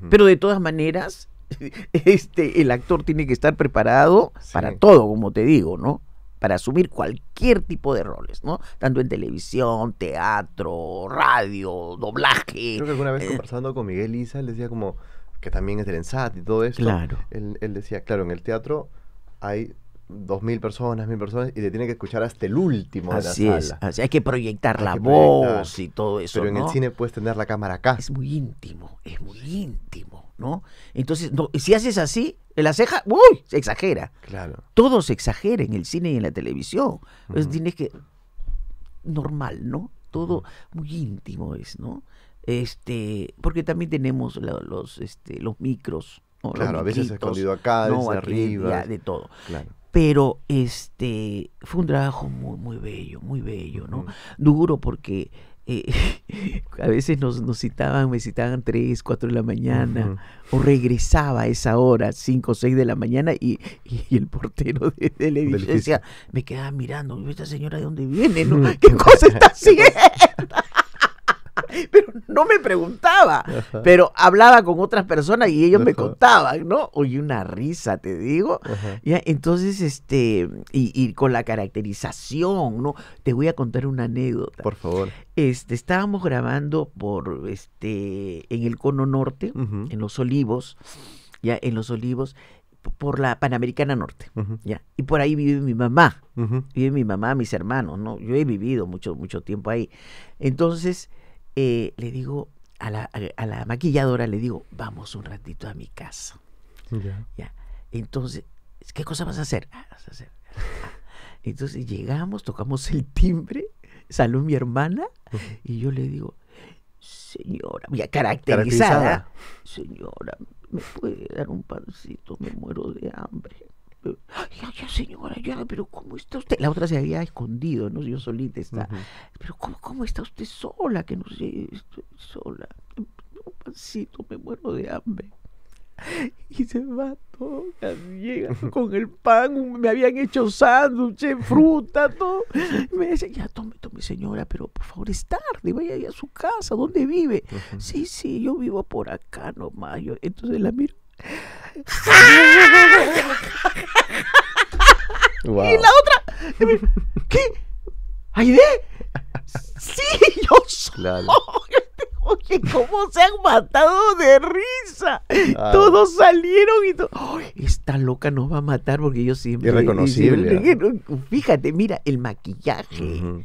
Pero de todas maneras, este, el actor tiene que estar preparado para todo, como te digo, ¿no? Para asumir cualquier tipo de roles, ¿no? Tanto en televisión, teatro, radio, doblaje. Creo que alguna vez eh, conversando con Miguel Isa, él decía como, que también es del ENSAT y todo eso. Claro. él decía, claro, en el teatro hay dos mil personas, mil personas, y te tiene que escuchar hasta el último de así la es, sala. Así hay que proyectar la voz y todo eso. Pero en el cine puedes tener la cámara acá. Es muy íntimo, es muy íntimo, ¿no? Entonces, si haces así, la ceja, ¡uy! Se exagera. Claro. Todo se exagera en el cine y en la televisión. Entonces tienes que. normal, ¿no? Todo muy íntimo es, ¿no? Este, porque también tenemos los, este, los micros. Claro, a veces escondido acá, a arriba. de todo. Claro pero este fue un trabajo muy muy bello muy bello no duro porque eh, a veces nos, nos, citaban, me citaban tres, cuatro de la mañana, o regresaba a esa hora, cinco o seis de la mañana, y, el portero de, la decía, me quedaba mirando, ¿esta señora de dónde viene? No? ¿Qué cosa está haciendo? pero no me preguntaba, pero hablaba con otras personas y ellos me contaban, ¿no? Oye, una risa, te digo. Ya, entonces, este, y, con la caracterización, ¿no? Te voy a contar una anécdota. Por favor. Este, estábamos grabando por, este, en el Cono Norte, en Los Olivos, ya, en Los Olivos, por la Panamericana Norte, ¿ya? Y por ahí vive mi mamá, vive mi mamá, mis hermanos, ¿no? Yo he vivido mucho, mucho tiempo ahí. Entonces, eh, le digo a la, eh, a la, maquilladora, le digo, vamos un ratito a mi casa. Entonces, ¿qué cosa vas a hacer? Ah, vas a hacer. Ah". Entonces llegamos, tocamos el timbre, Salud mi hermana y yo le digo, señora, ya caracterizada, caracterizada, señora, ¿me puede dar un pancito? Me muero de hambre ya, ya señora, ya, pero ¿cómo está usted? La otra se había escondido, ¿no? Yo solita está Pero ¿cómo, ¿cómo está usted sola? Que no sé, estoy sola. Un pancito, me muero de hambre. Y se va todo, llega con el pan, me habían hecho sándwiches, fruta, todo. Y me dice ya tome, tome señora, pero por favor es tarde, vaya a su casa, ¿dónde vive? Sí, sí, yo vivo por acá nomás. Yo, entonces la miro Wow. Y la otra, ¿qué? ¿Aide? Sí, yo soy. Oye, ¿cómo se han matado de risa? Todos salieron y todo. esta loca nos va a matar porque yo siempre. Irreconocible. Fíjate, mira, el maquillaje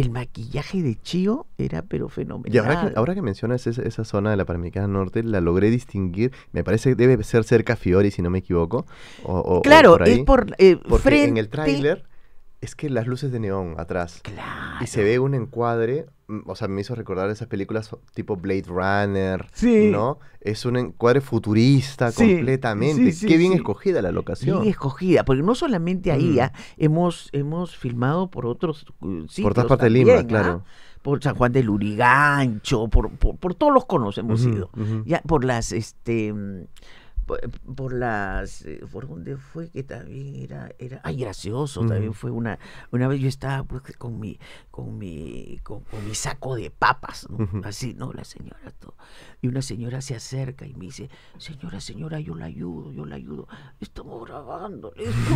el maquillaje de Chio era pero fenomenal. Y ahora que, mencionas esa, zona de la Panamericana Norte, la logré distinguir. Me parece que debe ser cerca Fiori, si no me equivoco. O, claro, es por eh, en el tráiler es que las luces de neón atrás. Claro. Y se ve un encuadre, mm, o sea, me hizo recordar esas películas tipo Blade Runner, sí. ¿no? Es un encuadre futurista completamente. Qué bien escogida la locación. Bien escogida, porque no solamente ahí mm. ah, hemos hemos filmado por otros uh, Por todas partes de Lima, ¿ah? claro. Por San Juan del Urigancho, por, todos los conos hemos ido. ya, por las este mm, eh, por, las eh, por donde fue que también era era ay gracioso también fue una una vez yo estaba pues, con mi con mi con, mi saco de papas así no la señora y una señora se acerca y me dice señora señora yo la ayudo yo la ayudo estamos grabando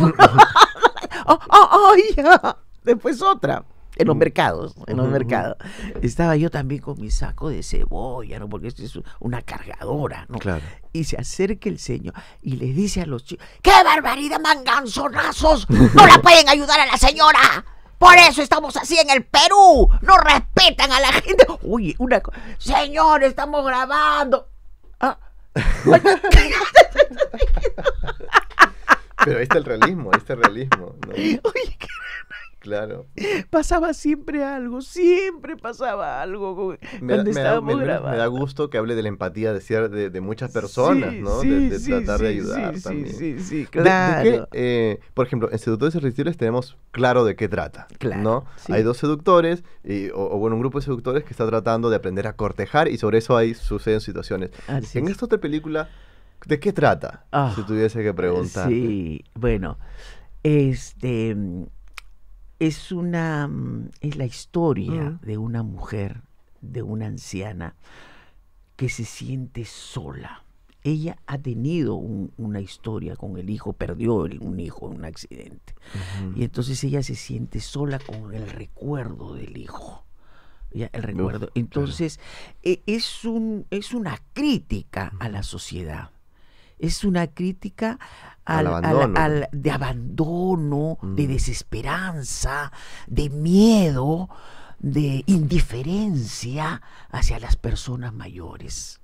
oh, oh, oh, después otra en los mercados, en los mercados. Estaba yo también con mi saco de cebolla, ¿no? Porque esto es una cargadora, ¿no? Claro. Y se acerca el señor y le dice a los chicos, ¡qué barbaridad, manganzonazos! ¡No la pueden ayudar a la señora! Por eso estamos así en el Perú. No respetan a la gente. Uy, una cosa. Señor, estamos grabando. Ah. Pero ahí está el realismo, ahí está el realismo. Oye, Claro. Pasaba siempre algo, siempre pasaba algo me, da, gusto que hable de la empatía de, de, muchas personas, ¿no? de, tratar de ayudar también. Sí, sí, claro. Eh, por ejemplo, en seductores irresistibles tenemos claro de qué trata, claro, ¿no? Hay dos seductores, o, bueno, un grupo de seductores que está tratando de aprender a cortejar y sobre eso ahí suceden situaciones. en esta otra película, ¿de qué trata? Ah, si tuviese que preguntar. Sí, bueno, este es una mm, es la historia mm. de una mujer, de una anciana que se siente sola. Ella ha tenido una historia con el hijo, perdió un hijo en un accidente. Y entonces ella se siente sola con el recuerdo del hijo. Ya, el recuerdo. entonces, e, es, una crítica a la sociedad es una crítica al, de abandono, de mm. desesperanza, de miedo, de indiferencia hacia las personas mayores.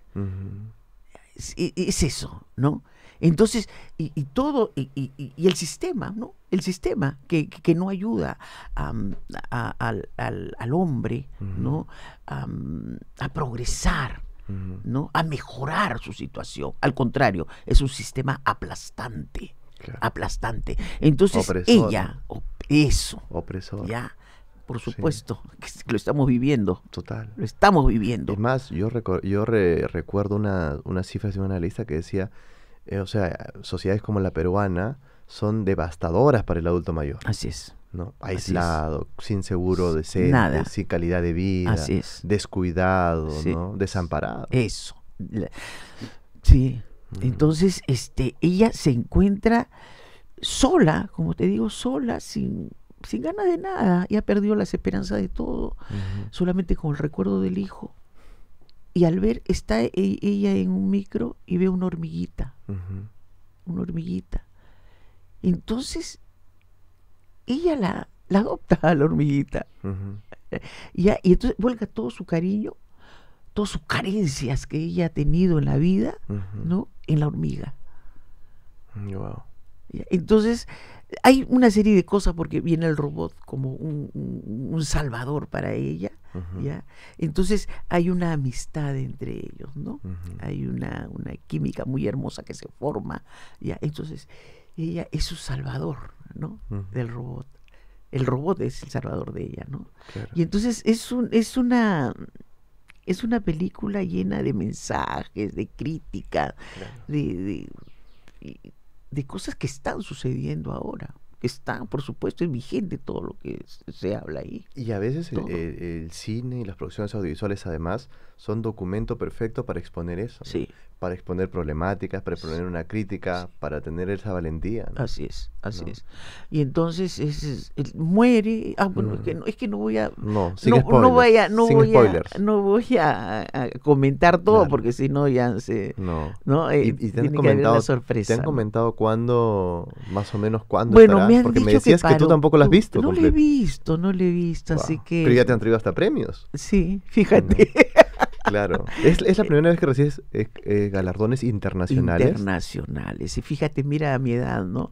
es, eso, ¿no? Entonces, y, todo, y, el sistema, ¿no? El sistema que, no ayuda al, hombre, ¿no? a progresar, ¿no? A mejorar su situación. Al contrario, es un sistema aplastante. Aplastante. Entonces, ella, eso. Ya por supuesto, que lo estamos viviendo. Total. Lo estamos viviendo. Es más, yo, yo recuerdo una, una, cifra de una analista que decía, eh, o sea, sociedades como la peruana son devastadoras para el adulto mayor. Así es. ¿no? aislado, sin seguro de ser, sin calidad de vida, descuidado, desamparado. Eso. Sí. Mm. Entonces, este, ella se encuentra sola, como te digo, sola, sin, sin ganas de nada, ya perdió las esperanzas de todo, solamente con el recuerdo del hijo. Y al ver, está e, e, ella en un micro y ve una hormiguita, una hormiguita. Entonces ella la, adopta a la hormiguita. Y entonces vuelca todo su cariño, todas sus carencias que ella ha tenido en la vida, ¿no? En la hormiga. Entonces, hay una serie de cosas porque viene el robot como un, un, salvador para ella, ¿ya? Entonces hay una amistad entre ellos, ¿no? Hay una, una química muy hermosa que se forma, ¿ya? Entonces, ella es su salvador, ¿no? Del robot. El robot es el salvador de ella, ¿no? Y entonces es, un, es una es una película llena de mensajes, de crítica, de, cosas que están sucediendo ahora. Que están, por supuesto, en vigente todo lo que se habla ahí. Y a veces el, cine y las producciones audiovisuales, además, son documento perfecto para exponer eso. Sí para exponer problemáticas, para exponer una crítica, para tener esa valentía. Así es, así es. Y entonces es, muere. Ah, bueno, mm. es, que no, voy a. No, no, voy a, no voy a, comentar todo porque si no ya se. No. ¿no? y, eh, te han comentado. sorpresa. Te han comentado cuándo, más o menos cuándo. Bueno, me han porque me decías que, tú tampoco lo has visto. No lo he visto, no le he visto, así que. Pero ya te han traído hasta premios. Sí, fíjate. Mm. Claro. Es, la eh, primera vez que recibes eh, eh, galardones internacionales. Internacionales. Y fíjate, mira a mi edad, ¿no?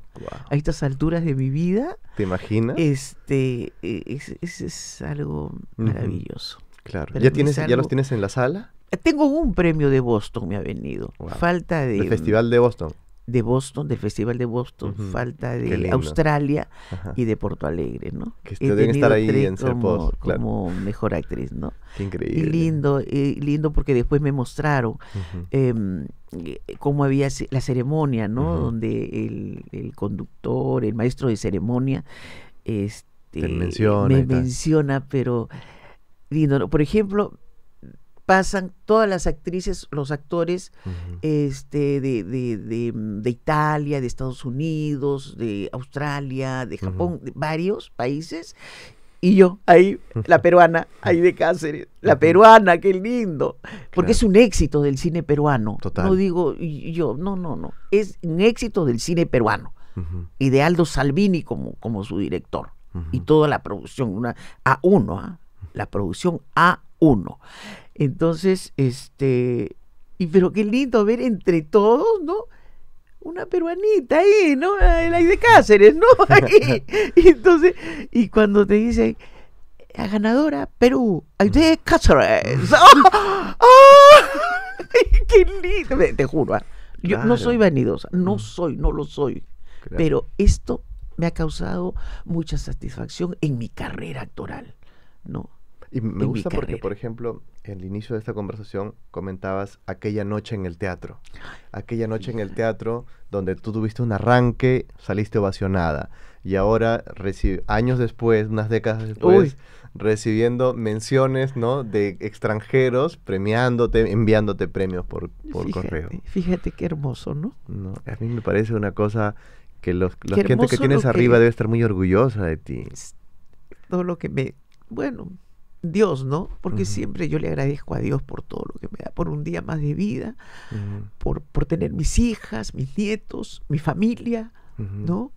A estas alturas de mi vida. ¿Te imaginas? Este, e, es, algo maravilloso. Claro. ¿Ya, tienes, ¿Ya los tienes en la sala? Tengo un premio de Boston, me ha venido. Falta de... El Festival de Boston de Boston, del Festival de Boston, falta de Australia y de Porto Alegre, ¿no? Que deben estar ahí en como, como mejor actriz, ¿no? increíble. lindo, lindo porque después me mostraron em, eh, cómo había la ceremonia, ¿no? Donde el, conductor, el maestro de ceremonia, este, me menciona, pero lindo. ¿no? Por ejemplo, pasan todas las actrices, los actores este, de, de, mm, de, Italia, de Estados Unidos, de Australia, de Japón, de varios países. Y yo, ahí, la peruana, ahí de Cáceres, la peruana, qué lindo. Porque es un éxito del cine peruano. Total. No digo yo, no, no, no. Es un éxito del cine peruano. Y de Aldo Salvini como, como su director. Y toda la producción, una a uno, ¿ah? la producción A1. Entonces, este, y pero qué lindo ver entre todos, ¿no? Una peruanita ahí, ¿no? Ah, la de Cáceres, ¿no? Y entonces, y cuando te dicen, la ganadora, Perú, hay de Cáceres. ¡Oh! ¡Qué lindo! Te juro, yo no soy vanidosa, no mm. soy, no lo soy. Pero esto me ha causado mucha satisfacción en mi carrera actoral, ¿no? Y me gusta porque, por ejemplo, en el inicio de esta conversación comentabas aquella noche en el teatro. Aquella noche en el teatro donde tú tuviste un arranque, saliste ovacionada. Y ahora, años después, unas décadas después, recibiendo menciones ¿no? de extranjeros, premiándote, enviándote premios por, por correo. Fíjate qué hermoso, ¿no? ¿no? A mí me parece una cosa que los, la gente que tienes arriba debe estar muy orgullosa de ti. Todo lo que me... Bueno, Dios, ¿no? Porque siempre yo le agradezco a Dios por todo lo que me da, por un día más de vida, por, tener mis hijas, mis nietos, mi familia, ¿no?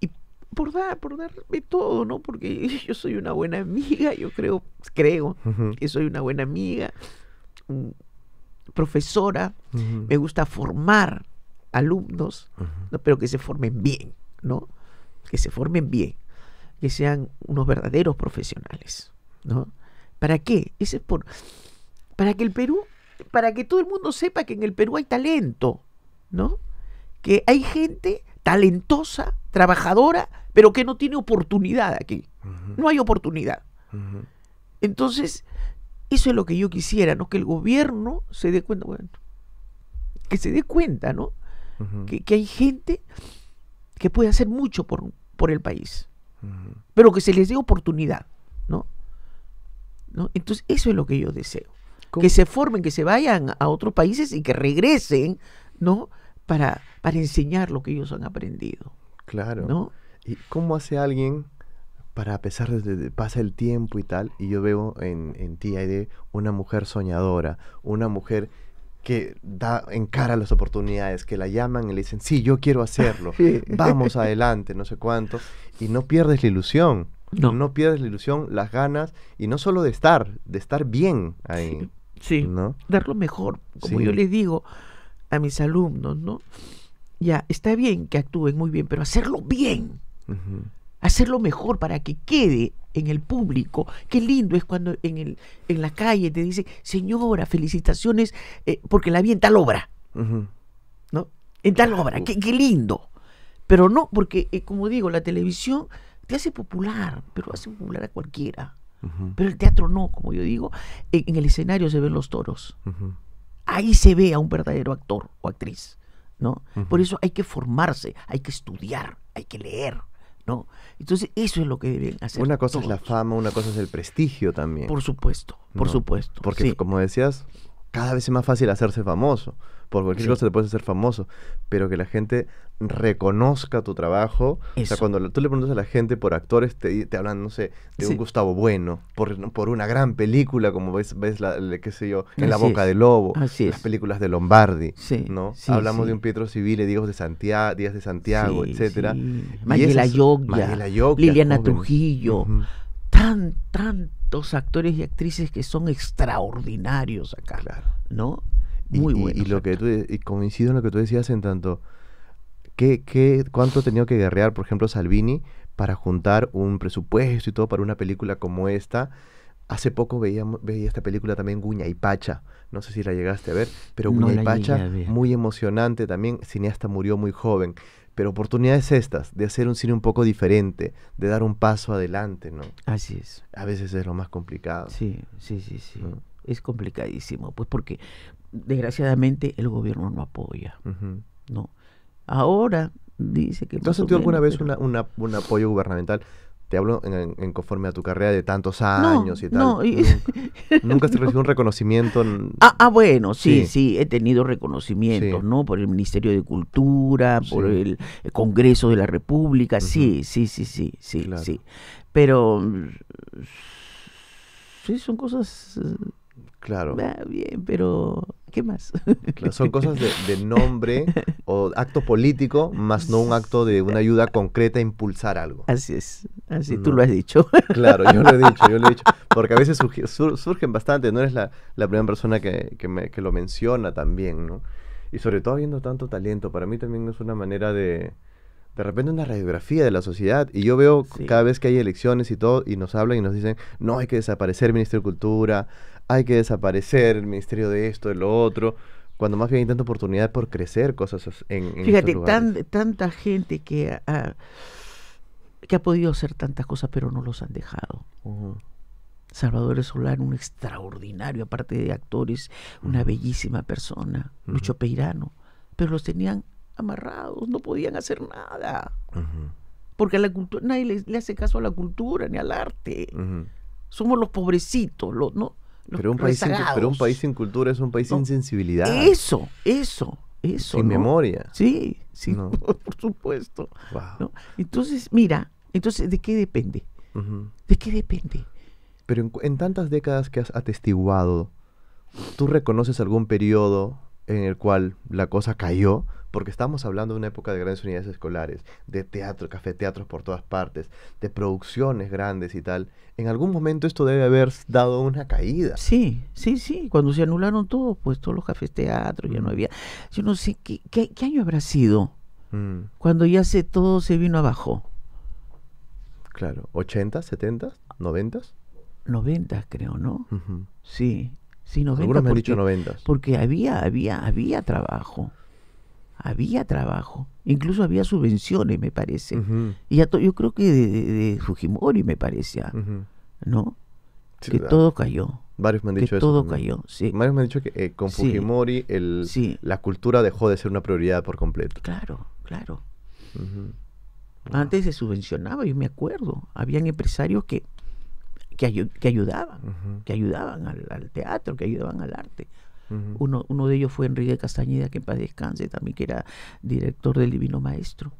Y por dar, por darme todo, ¿no? Porque yo soy una buena amiga, yo creo, creo que soy una buena amiga, profesora, me gusta formar alumnos, ¿no? pero que se formen bien, ¿no? Que se formen bien, que sean unos verdaderos profesionales. ¿no? ¿Para qué? Ese es por para que el Perú, para que todo el mundo sepa que en el Perú hay talento, ¿no? Que hay gente talentosa, trabajadora, pero que no tiene oportunidad aquí. No hay oportunidad. Entonces, eso es lo que yo quisiera, ¿no? Que el gobierno se dé cuenta, bueno, que se dé cuenta, ¿no? que, hay gente que puede hacer mucho por, por el país, pero que se les dé oportunidad, ¿no? ¿no? Entonces, eso es lo que yo deseo. Que se formen, que se vayan a otros países y que regresen, ¿no? Para, para enseñar lo que ellos han aprendido. Claro. ¿Y cómo hace alguien para, a pesar de, que pasa el tiempo y tal, y yo veo en, ti, una mujer soñadora, una mujer que da en cara las oportunidades, que la llaman y le dicen, sí, yo quiero hacerlo, vamos adelante, no sé cuánto, y no pierdes la ilusión. No. no pierdes la ilusión, las ganas, y no solo de estar, de estar bien ahí. Sí, ¿no? dar lo mejor, como yo les digo a mis alumnos, ¿no? Ya, está bien que actúen muy bien, pero hacerlo bien, hacerlo mejor para que quede en el público. Qué lindo es cuando en, el, en la calle te dicen, señora, felicitaciones, eh, porque la vi en tal obra, ¿no? En tal obra, qué, lindo. Pero no, porque, eh, como digo, la televisión te hace popular, pero hace popular a cualquiera. Pero el teatro no, como yo digo, en, el escenario se ven los toros. Ahí se ve a un verdadero actor o actriz, ¿no? Por eso hay que formarse, hay que estudiar, hay que leer, ¿no? Entonces eso es lo que deben hacer. Una cosa es la fama, una cosa es el prestigio también. Por supuesto, por supuesto. Porque como decías, cada vez es más fácil hacerse famoso. Por cualquier cosa te puedes hacer famoso. Pero que la gente reconozca tu trabajo. O sea, cuando tú le preguntas a la gente por actores, te, hablan, no sé, de un Gustavo Bueno, por, por, una gran película, como ves, ves la, qué sé yo, En la boca del lobo, las películas de Lombardi, ¿no? Hablamos de un Pietro Civile, Díaz de Santiago, etc. de Santiago etcétera. Liliana Trujillo tantos actores y actrices que son extraordinarios acá, claro. ¿no? Muy y, Y, lo que tú, coincido en lo que tú decías en tanto, ¿qué, qué, ¿cuánto ha tenido que guerrear, por ejemplo, Salvini para juntar un presupuesto y todo para una película como esta? Hace poco veíamos, veía esta película también Guña y Pacha, no sé si la llegaste a ver, pero Guña y Pacha, muy emocionante también, cineasta murió muy joven, pero oportunidades estas de hacer un cine un poco diferente, de dar un paso adelante, ¿no? Así es. A veces es lo más complicado. Sí, sí, sí, sí. Es complicadísimo, pues porque desgraciadamente el gobierno no apoya, ¿no? Ahora dice que... ¿Tú has sentido alguna vez un apoyo gubernamental? te hablo en, conforme a tu carrera de tantos años y tal. No, Nunca, se recibió un reconocimiento. Ah, ah, bueno, sí, sí, he tenido reconocimientos, ¿no? Por el Ministerio de Cultura, por el Congreso de la República, sí, sí, sí, sí, sí, sí. Pero mm, sí, son cosas mm, Claro. Ah, bien, pero ¿qué más? son cosas de, nombre o acto político, más no un acto de una ayuda concreta a impulsar algo. Así es, así tú lo has dicho. Claro, yo lo he dicho, yo lo he dicho. Porque a veces surgen bastante, no eres la, primera persona que, que, me, lo menciona también, ¿no? Y sobre todo habiendo tanto talento, para mí también es una manera de, de repente una radiografía de la sociedad. Y yo veo cada vez que hay elecciones y todo, y nos hablan y nos dicen, no, hay que desaparecer el Ministerio de Cultura, hay que desaparecer el ministerio de esto, de lo otro, cuando más bien hay tanta oportunidad por crecer cosas en, en Fíjate, tanta gente que ha, que ha podido hacer tantas cosas, pero no los han dejado. Salvador Solán, un extraordinario, aparte de actores, una bellísima persona, Lucho Peirano, pero los tenían amarrados, no podían hacer nada. Porque la cultura, nadie le, le, hace caso a la cultura ni al arte. Somos los pobrecitos, los, ¿no? Pero un, país sin, pero un país cultura es un país sin sensibilidad. Eso, eso, eso. Sin memoria. Sí, sí, por, supuesto. Entonces, mira, entonces, ¿de qué depende? ¿De qué depende? Pero en, en, tantas décadas que has atestiguado, ¿tú reconoces algún periodo en el cual la cosa cayó? porque estamos hablando de una época de grandes unidades escolares, de teatro, cafeteatros por todas partes, de producciones grandes y tal. En algún momento esto debe haber dado una caída. Sí, sí, sí. Cuando se anularon todos, pues todos los cafés teatros ya no mm. había. Yo no sé qué, qué, año habrá sido mm. cuando ya se, todo se vino abajo. Claro, ¿80, 70, 90? 90 creo, ¿no? Sí, sí, 90. Algunos han dicho 90. Porque había, había, había trabajo había trabajo, incluso había subvenciones, me parece. Y yo creo que de, Fujimori, me parecía, ah, ¿no? que todo cayó. Varios me han dicho que Todo cayó, sí. Varios me han dicho que eh, con Fujimori el, la cultura dejó de ser una prioridad por completo. Claro, claro. Antes se subvencionaba, yo me acuerdo. Habían empresarios que, que, ayudaban, que ayudaban al, teatro, que ayudaban al arte uno, uno, de ellos fue Enrique Castañeda, que en paz descanse, también que era director del Divino Maestro.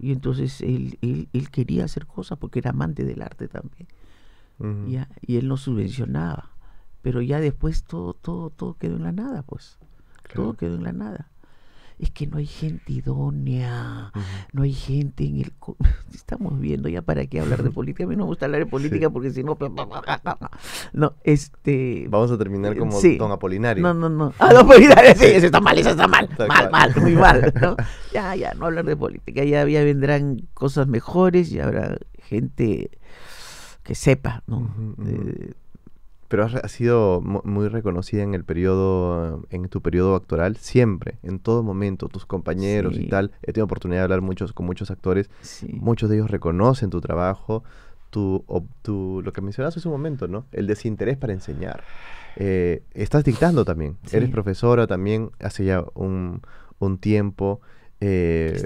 Y entonces él, él, quería hacer cosas porque era amante del arte también. Y él nos subvencionaba. Pero ya después todo, todo, todo quedó en la nada, pues. Todo quedó en la nada es que no hay gente idónea, no hay gente en el... Estamos viendo ya para qué hablar de política. A mí no me gusta hablar de política porque si no... este... Vamos a terminar eh, como don Apolinario. No, no, no. Ah, don Apolinario, sí, eso está mal, eso está mal. mal, mal, muy mal. Ya, ya, no hablar de política. Ya, ya vendrán cosas mejores y habrá gente que sepa, ¿no? Pero has, sido muy reconocida en el periodo, en tu periodo actoral, siempre, en todo momento, tus compañeros y tal. He tenido oportunidad de hablar muchos, con muchos actores. Muchos de ellos reconocen tu trabajo, tu, lo que mencionabas hace un momento, ¿no? El desinterés para enseñar. Eh, estás dictando también. Eres profesora también hace ya un, un tiempo. Eh,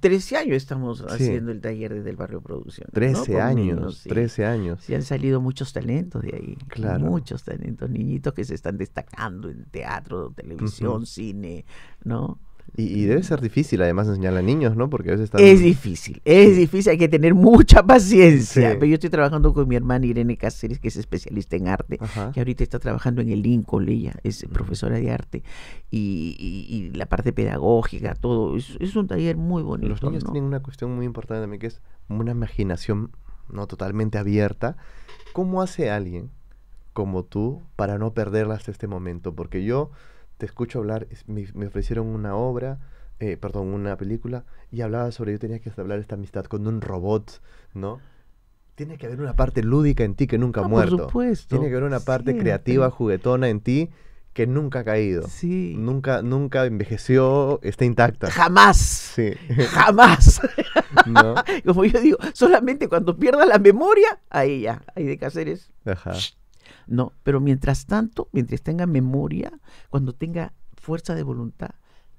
13 eh, años estamos haciendo el taller desde el barrio Producción. 13 años, 13 años. Y han salido muchos talentos de ahí. Muchos talentos, niñitos que se están destacando en teatro, televisión, cine, ¿no? Y, debe ser difícil además enseñarle a niños, ¿no? Porque a veces están... Es difícil, es difícil, hay que tener mucha paciencia. Pero yo estoy trabajando con mi hermana Irene Cáceres, que es especialista en arte, que ahorita está trabajando en el Lincoln, ella es profesora de arte, y, la parte pedagógica, todo. Es, un taller muy bonito. Los niños tienen una cuestión muy importante también, que es una imaginación no totalmente abierta. ¿Cómo hace alguien como tú para no perderla hasta este momento? Porque yo te escucho hablar, me, ofrecieron una obra, eh, perdón, una película, y hablaba sobre yo tenía que hablar esta amistad con un robot, ¿no? Tiene que haber una parte lúdica en ti que nunca ha ah, muerto. Por supuesto. Tiene que haber una parte creativa, juguetona en ti que nunca ha caído. Sí. Nunca, nunca envejeció, está intacta. Jamás. Sí. Jamás. ¿No? Como yo digo, solamente cuando pierda la memoria, ahí ya, ahí de es. Ajá. No, pero mientras tanto, mientras tenga memoria, cuando tenga fuerza de voluntad,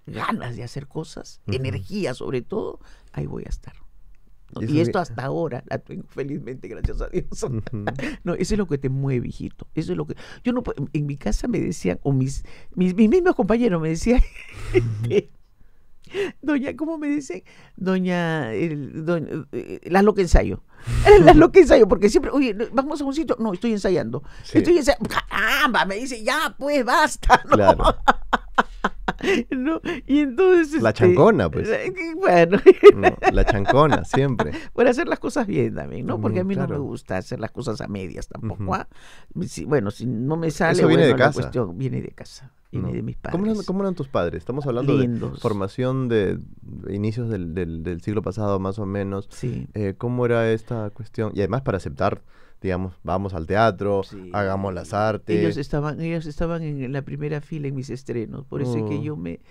ganas de hacer cosas, energía sobre todo, ahí voy a estar. Y esto hasta ahora la tengo felizmente, gracias a Dios. no, eso es lo que te mueve, hijito. Eso es lo que. Yo no en mi casa me decían, o mis, mis, mis mismos compañeros me decían, Doña, ¿cómo me dice? Doña, el, las lo que ensayo. Las lo que ensayo, porque siempre, oye, vamos a un sitio. No, estoy ensayando. Estoy ensayando. ¡Caramba! Me dice, ya, pues basta. Claro. Y entonces... La este, chancona, pues. Eh, bueno. la chancona, siempre. Por hacer las cosas bien también, ¿no? Porque a mm, mí no me gusta hacer las cosas a medias tampoco. ¿ah? bueno, si no me sale... Eso viene de casa. viene de casa. ¿Cómo eran, tus padres? Estamos hablando de formación de inicios del, siglo pasado, más o menos. Eh, ¿Cómo era esta cuestión? Y además para aceptar digamos, vamos al teatro, hagamos las artes. Ellos estaban, ellos estaban en la primera fila en mis estrenos, por eso es que oh. yo me,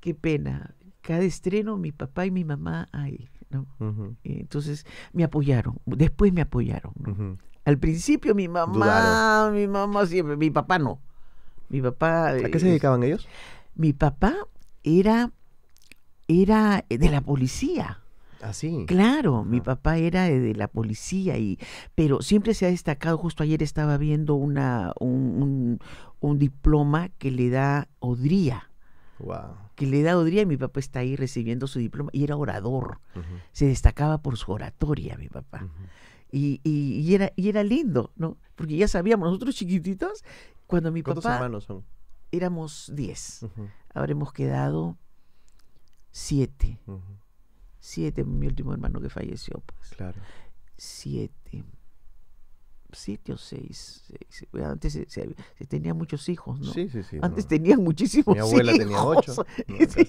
qué pena, cada estreno mi papá y mi mamá ahí, Entonces me apoyaron, después me apoyaron. Al principio mi mamá, mi mamá siempre, mi papá no. Mi papá... ¿A qué eh, se dedicaban ellos? Mi papá era, era de la policía. Así. Ah, claro, mi ah. papá era de, la policía y pero siempre se ha destacado. Justo ayer estaba viendo una un, diploma que le da Odría. Wow. Que le da Odría y mi papá está ahí recibiendo su diploma y era orador. Se destacaba por su oratoria, mi papá. y, y, era, y era lindo, ¿no? Porque ya sabíamos, nosotros chiquititos cuando mi ¿Cuántos hermanos son? Éramos 10. Ahora hemos Habremos quedado 7. 7, mi último hermano que falleció, pues. Claro. 7. 7 o 6. Antes se, se, tenía muchos hijos, ¿no? Sí, sí, sí. Antes tenían muchísimos hijos. Mi abuela tenía 8. sí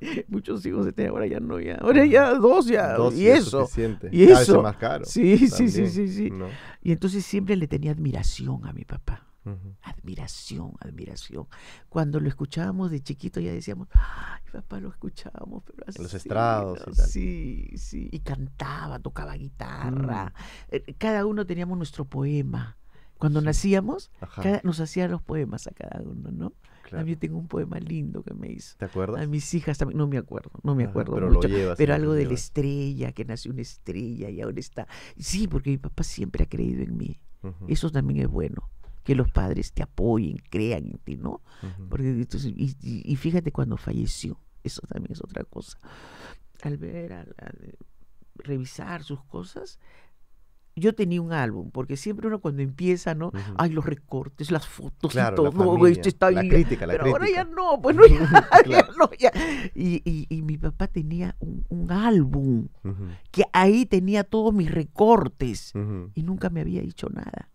muchos hijos se tienen, ahora ya no, ya, ahora ya dos, ya, dos y, eso. Es suficiente. Y eso. es más caro. Sí, sí, sí, sí, Y entonces siempre le tenía admiración a mi papá. Admiración, admiración. Cuando lo escuchábamos de chiquito ya decíamos, ay papá, lo escuchábamos, pero así. Los estrados. Y Sí, sí. Y cantaba, tocaba guitarra. Mm. Eh, cada uno teníamos nuestro poema. Cuando nacíamos, nos hacían los poemas a cada uno, ¿no? Claro. tengo un poema lindo que me hizo. ¿Te acuerdas? A mis hijas también. No me acuerdo, no me acuerdo. pero algo de la estrella, que nació una estrella y ahora está. Sí, porque mi papá siempre ha creído en mí. Eso también es bueno que los padres te apoyen, crean en ti, ¿no? Porque, y, fíjate cuando falleció, eso también es otra cosa. Al ver, al, revisar sus cosas, yo tenía un álbum, porque siempre uno cuando empieza, ¿no? Hay los recortes, las fotos y todo, está La pero ahora ya no, pues no, ya, no, Y, mi papá tenía un, álbum que ahí tenía todos mis recortes y nunca me había dicho nada.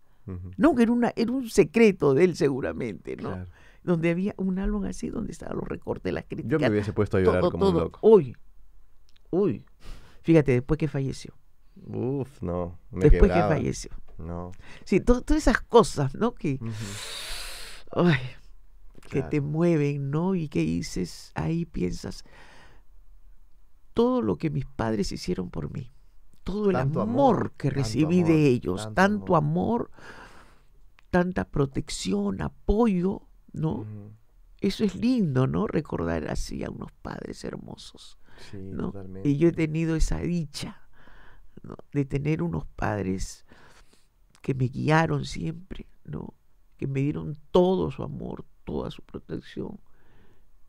No, era, era un secreto de él seguramente, ¿no? Donde había un álbum así donde estaban los recortes, las críticas. Yo me hubiese puesto a llorar como un loco. Uy, uy. Fíjate, después que falleció. Uf, no. después que falleció. No. Sí, todas esas cosas, ¿no? Que, que te mueven, ¿no? Y que dices, ahí piensas, todo lo que mis padres hicieron por mí, todo el amor, que recibí de ellos, tanto, amor tanta protección, apoyo, ¿no? Eso es lindo, ¿no? Recordar así a unos padres hermosos. Sí, Totalmente. Y yo he tenido esa dicha ¿no? de tener unos padres que me guiaron siempre, ¿no? Que me dieron todo su amor, toda su protección.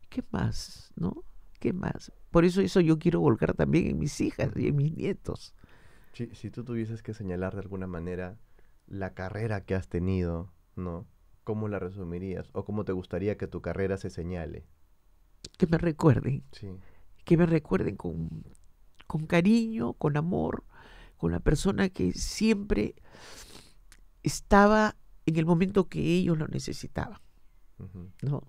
¿Qué más, no? ¿Qué más? Por eso eso yo quiero volcar también en mis hijas y en mis nietos. si tú tuvieses que señalar de alguna manera la carrera que has tenido, ¿no? ¿Cómo la resumirías? ¿O cómo te gustaría que tu carrera se señale? Que me recuerden. Sí. Que me recuerden con, con cariño, con amor, con la persona que siempre estaba en el momento que ellos lo necesitaban. ¿No?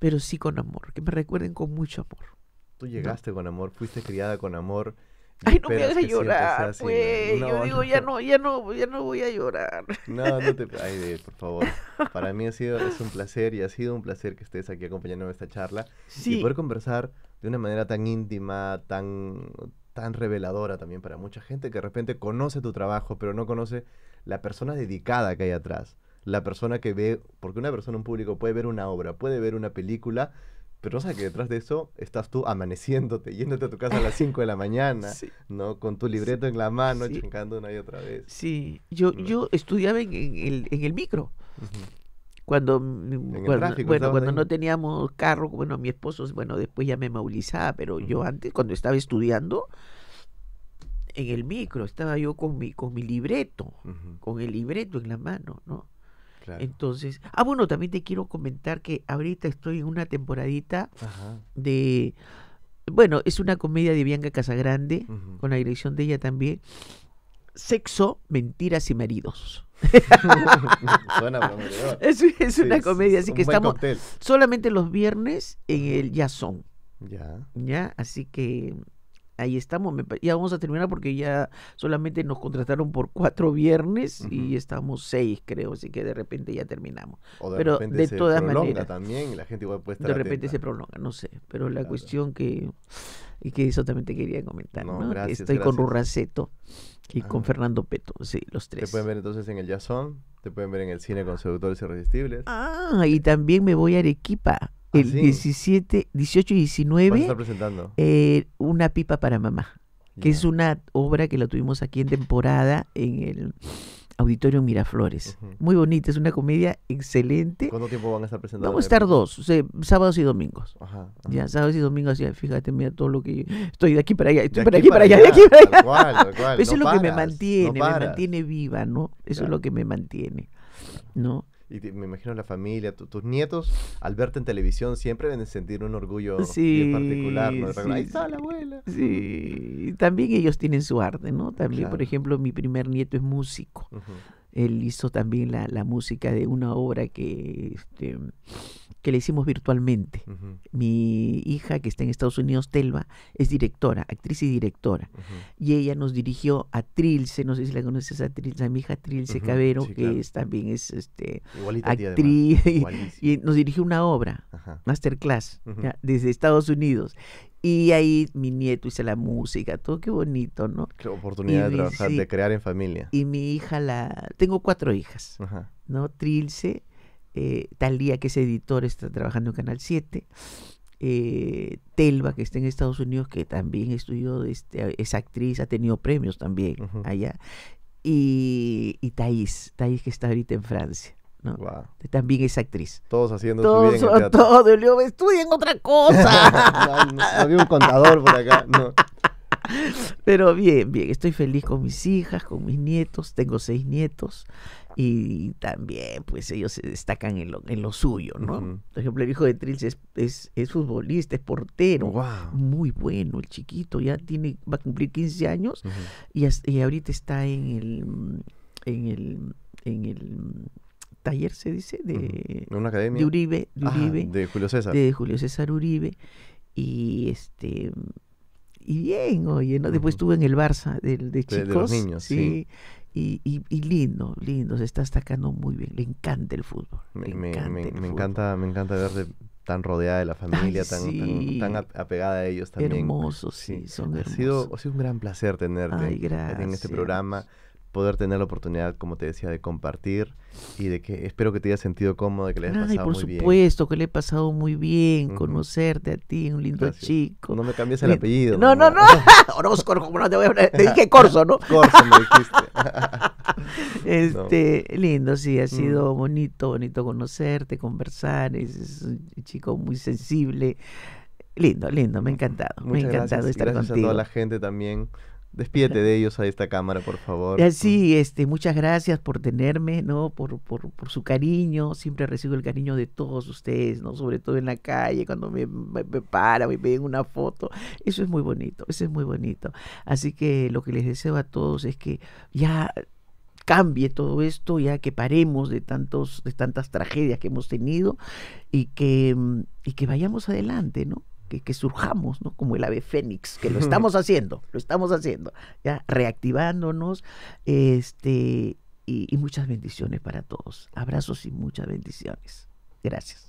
Pero sí con amor, que me recuerden con mucho amor. Tú llegaste con amor, fuiste criada con amor Ay, no me hagas llorar, güey. Yo digo, ya no, ya no, ya no voy a llorar. No, no te... Ay, por favor. Para mí ha sido, es un placer y ha sido un placer que estés aquí acompañándome en esta charla. Y poder conversar de una manera tan íntima, tan, tan reveladora también para mucha gente que de repente conoce tu trabajo, pero no conoce la persona dedicada que hay atrás. La persona que ve, porque una persona, un público puede ver una obra, puede ver una película, pero no sabes que detrás de eso estás tú amaneciéndote, yéndote a tu casa a las 5 de la mañana, ¿no? Con tu libreto en la mano, chincando una y otra vez. Sí, yo, mm. yo estudiaba en, el, en el micro. Cuando, mm, bueno, cuando no teníamos carro, bueno, mi esposo, bueno, después ya me movilizaba, pero yo antes, cuando estaba estudiando, en el micro, estaba yo con mi, con mi libreto, con el libreto en la mano, ¿no? Entonces, ah, bueno, también te quiero comentar que ahorita estoy en una temporadita de, bueno, es una comedia de Bianca Casagrande, con la dirección de ella también, Sexo, Mentiras y Maridos. Suena es, es una comedia, así que estamos solamente los viernes en el son. Ya. Ya, así que ahí estamos. Ya vamos a terminar porque ya solamente nos contrataron por cuatro viernes y estamos seis, creo. Así que de repente ya terminamos. O de pero de se todas maneras. también la gente puede estar De repente se prolonga, no sé. Pero la cuestión que. Y que eso también te quería comentar. No, Estoy con Ruraceto y con Fernando Peto, sí, los tres. Te pueden ver entonces en el Jazzón, te pueden ver en el cine con seductores irresistibles. Ah, y también me voy a Arequipa el 17, 18 y 19, eh, Una pipa para mamá, que es una obra que la tuvimos aquí en temporada en el Auditorio Miraflores. Muy bonita, es una comedia excelente. ¿Cuánto tiempo van a estar presentando? Vamos a estar dos, sábados y domingos. Ajá, Ya, sábados y domingos, fíjate, mira todo lo que... estoy de aquí para allá, estoy de aquí, para, allá, de aquí para allá. Eso es lo que me mantiene, me mantiene viva, ¿no? Eso es lo que me mantiene, ¿no? y me imagino la familia, tus nietos, al verte en televisión, siempre deben sentir un orgullo particular. Sí, Ahí la abuela. Sí, también ellos tienen su arte, ¿no? También, por ejemplo, mi primer nieto es músico. Él hizo también la, la, música de una obra que este, que la hicimos virtualmente. Mi hija, que está en Estados Unidos, Telva, es directora, actriz y directora. Y ella nos dirigió a Trilce, no sé si la conoces a Trilce, a mi hija Trilce Cabero, que es, también es este, actriz, y, nos dirigió una obra, masterclass, desde Estados Unidos. Y ahí mi nieto hizo la música, todo qué bonito, ¿no? Qué oportunidad de trabajar, de crear en familia. Y mi hija, la tengo cuatro hijas, ¿no? Trilce, eh, Talía, que es editor está trabajando en Canal 7, eh, Telva, que está en Estados Unidos, que también estudió, este, es actriz, ha tenido premios también allá, y, y Thaís, que está ahorita en Francia. También es actriz. Todos haciendo Todos, su vida en otra cosa. había un contador por acá. Pero bien, bien, estoy feliz con mis hijas, con mis nietos, tengo seis nietos y también pues ellos se destacan en lo, en lo suyo, ¿no? Por ejemplo, el hijo de Trills es, es, es futbolista, es portero, muy bueno, el chiquito ya tiene, va a cumplir 15 años y, y, ahorita está en el, en el, en el taller, se dice, de, ¿Una academia? de Uribe, de, Julio César. De Julio César Uribe y este y bien, oye, ¿no? Después estuvo en el Barça de, de chicos. los niños, sí. sí. Y, lindo, lindo, se está destacando muy bien. Le encanta el fútbol. Me, encanta, me, encanta, verte tan rodeada de la familia, tan, tan, apegada a ellos también. Hermoso, sí, ha Sido, ha sido un gran placer tenerte en este programa poder tener la oportunidad, como te decía, de compartir y de que espero que te hayas sentido cómodo, que le hayas pasado muy bien. por supuesto, que le he pasado muy bien, conocerte a ti, un lindo chico. No me cambies el apellido. No, no, no, como no te voy a Te dije Corso, ¿no? Corso me dijiste. este, lindo, sí, ha mm. sido bonito, bonito conocerte, conversar, es, un chico muy sensible. Lindo, lindo, me ha encantado. me ha encantado gracias. estar gracias contigo. a la gente también Despídete de ellos a esta cámara, por favor. Eh, sí, este, muchas gracias por tenerme, ¿no? Por, por, su cariño. Siempre recibo el cariño de todos ustedes, ¿no? Sobre todo en la calle, cuando me, me, me paran, me piden una foto. Eso es muy bonito, eso es muy bonito. Así que lo que les deseo a todos es que ya cambie todo esto, ya que paremos de tantos, de tantas tragedias que hemos tenido y que, mm, y que vayamos adelante, ¿no? que, surjamos, ¿no? Como el ave fénix, que lo estamos haciendo, lo estamos haciendo, ya reactivándonos, este, y muchas bendiciones para todos. Abrazos y muchas bendiciones. Gracias.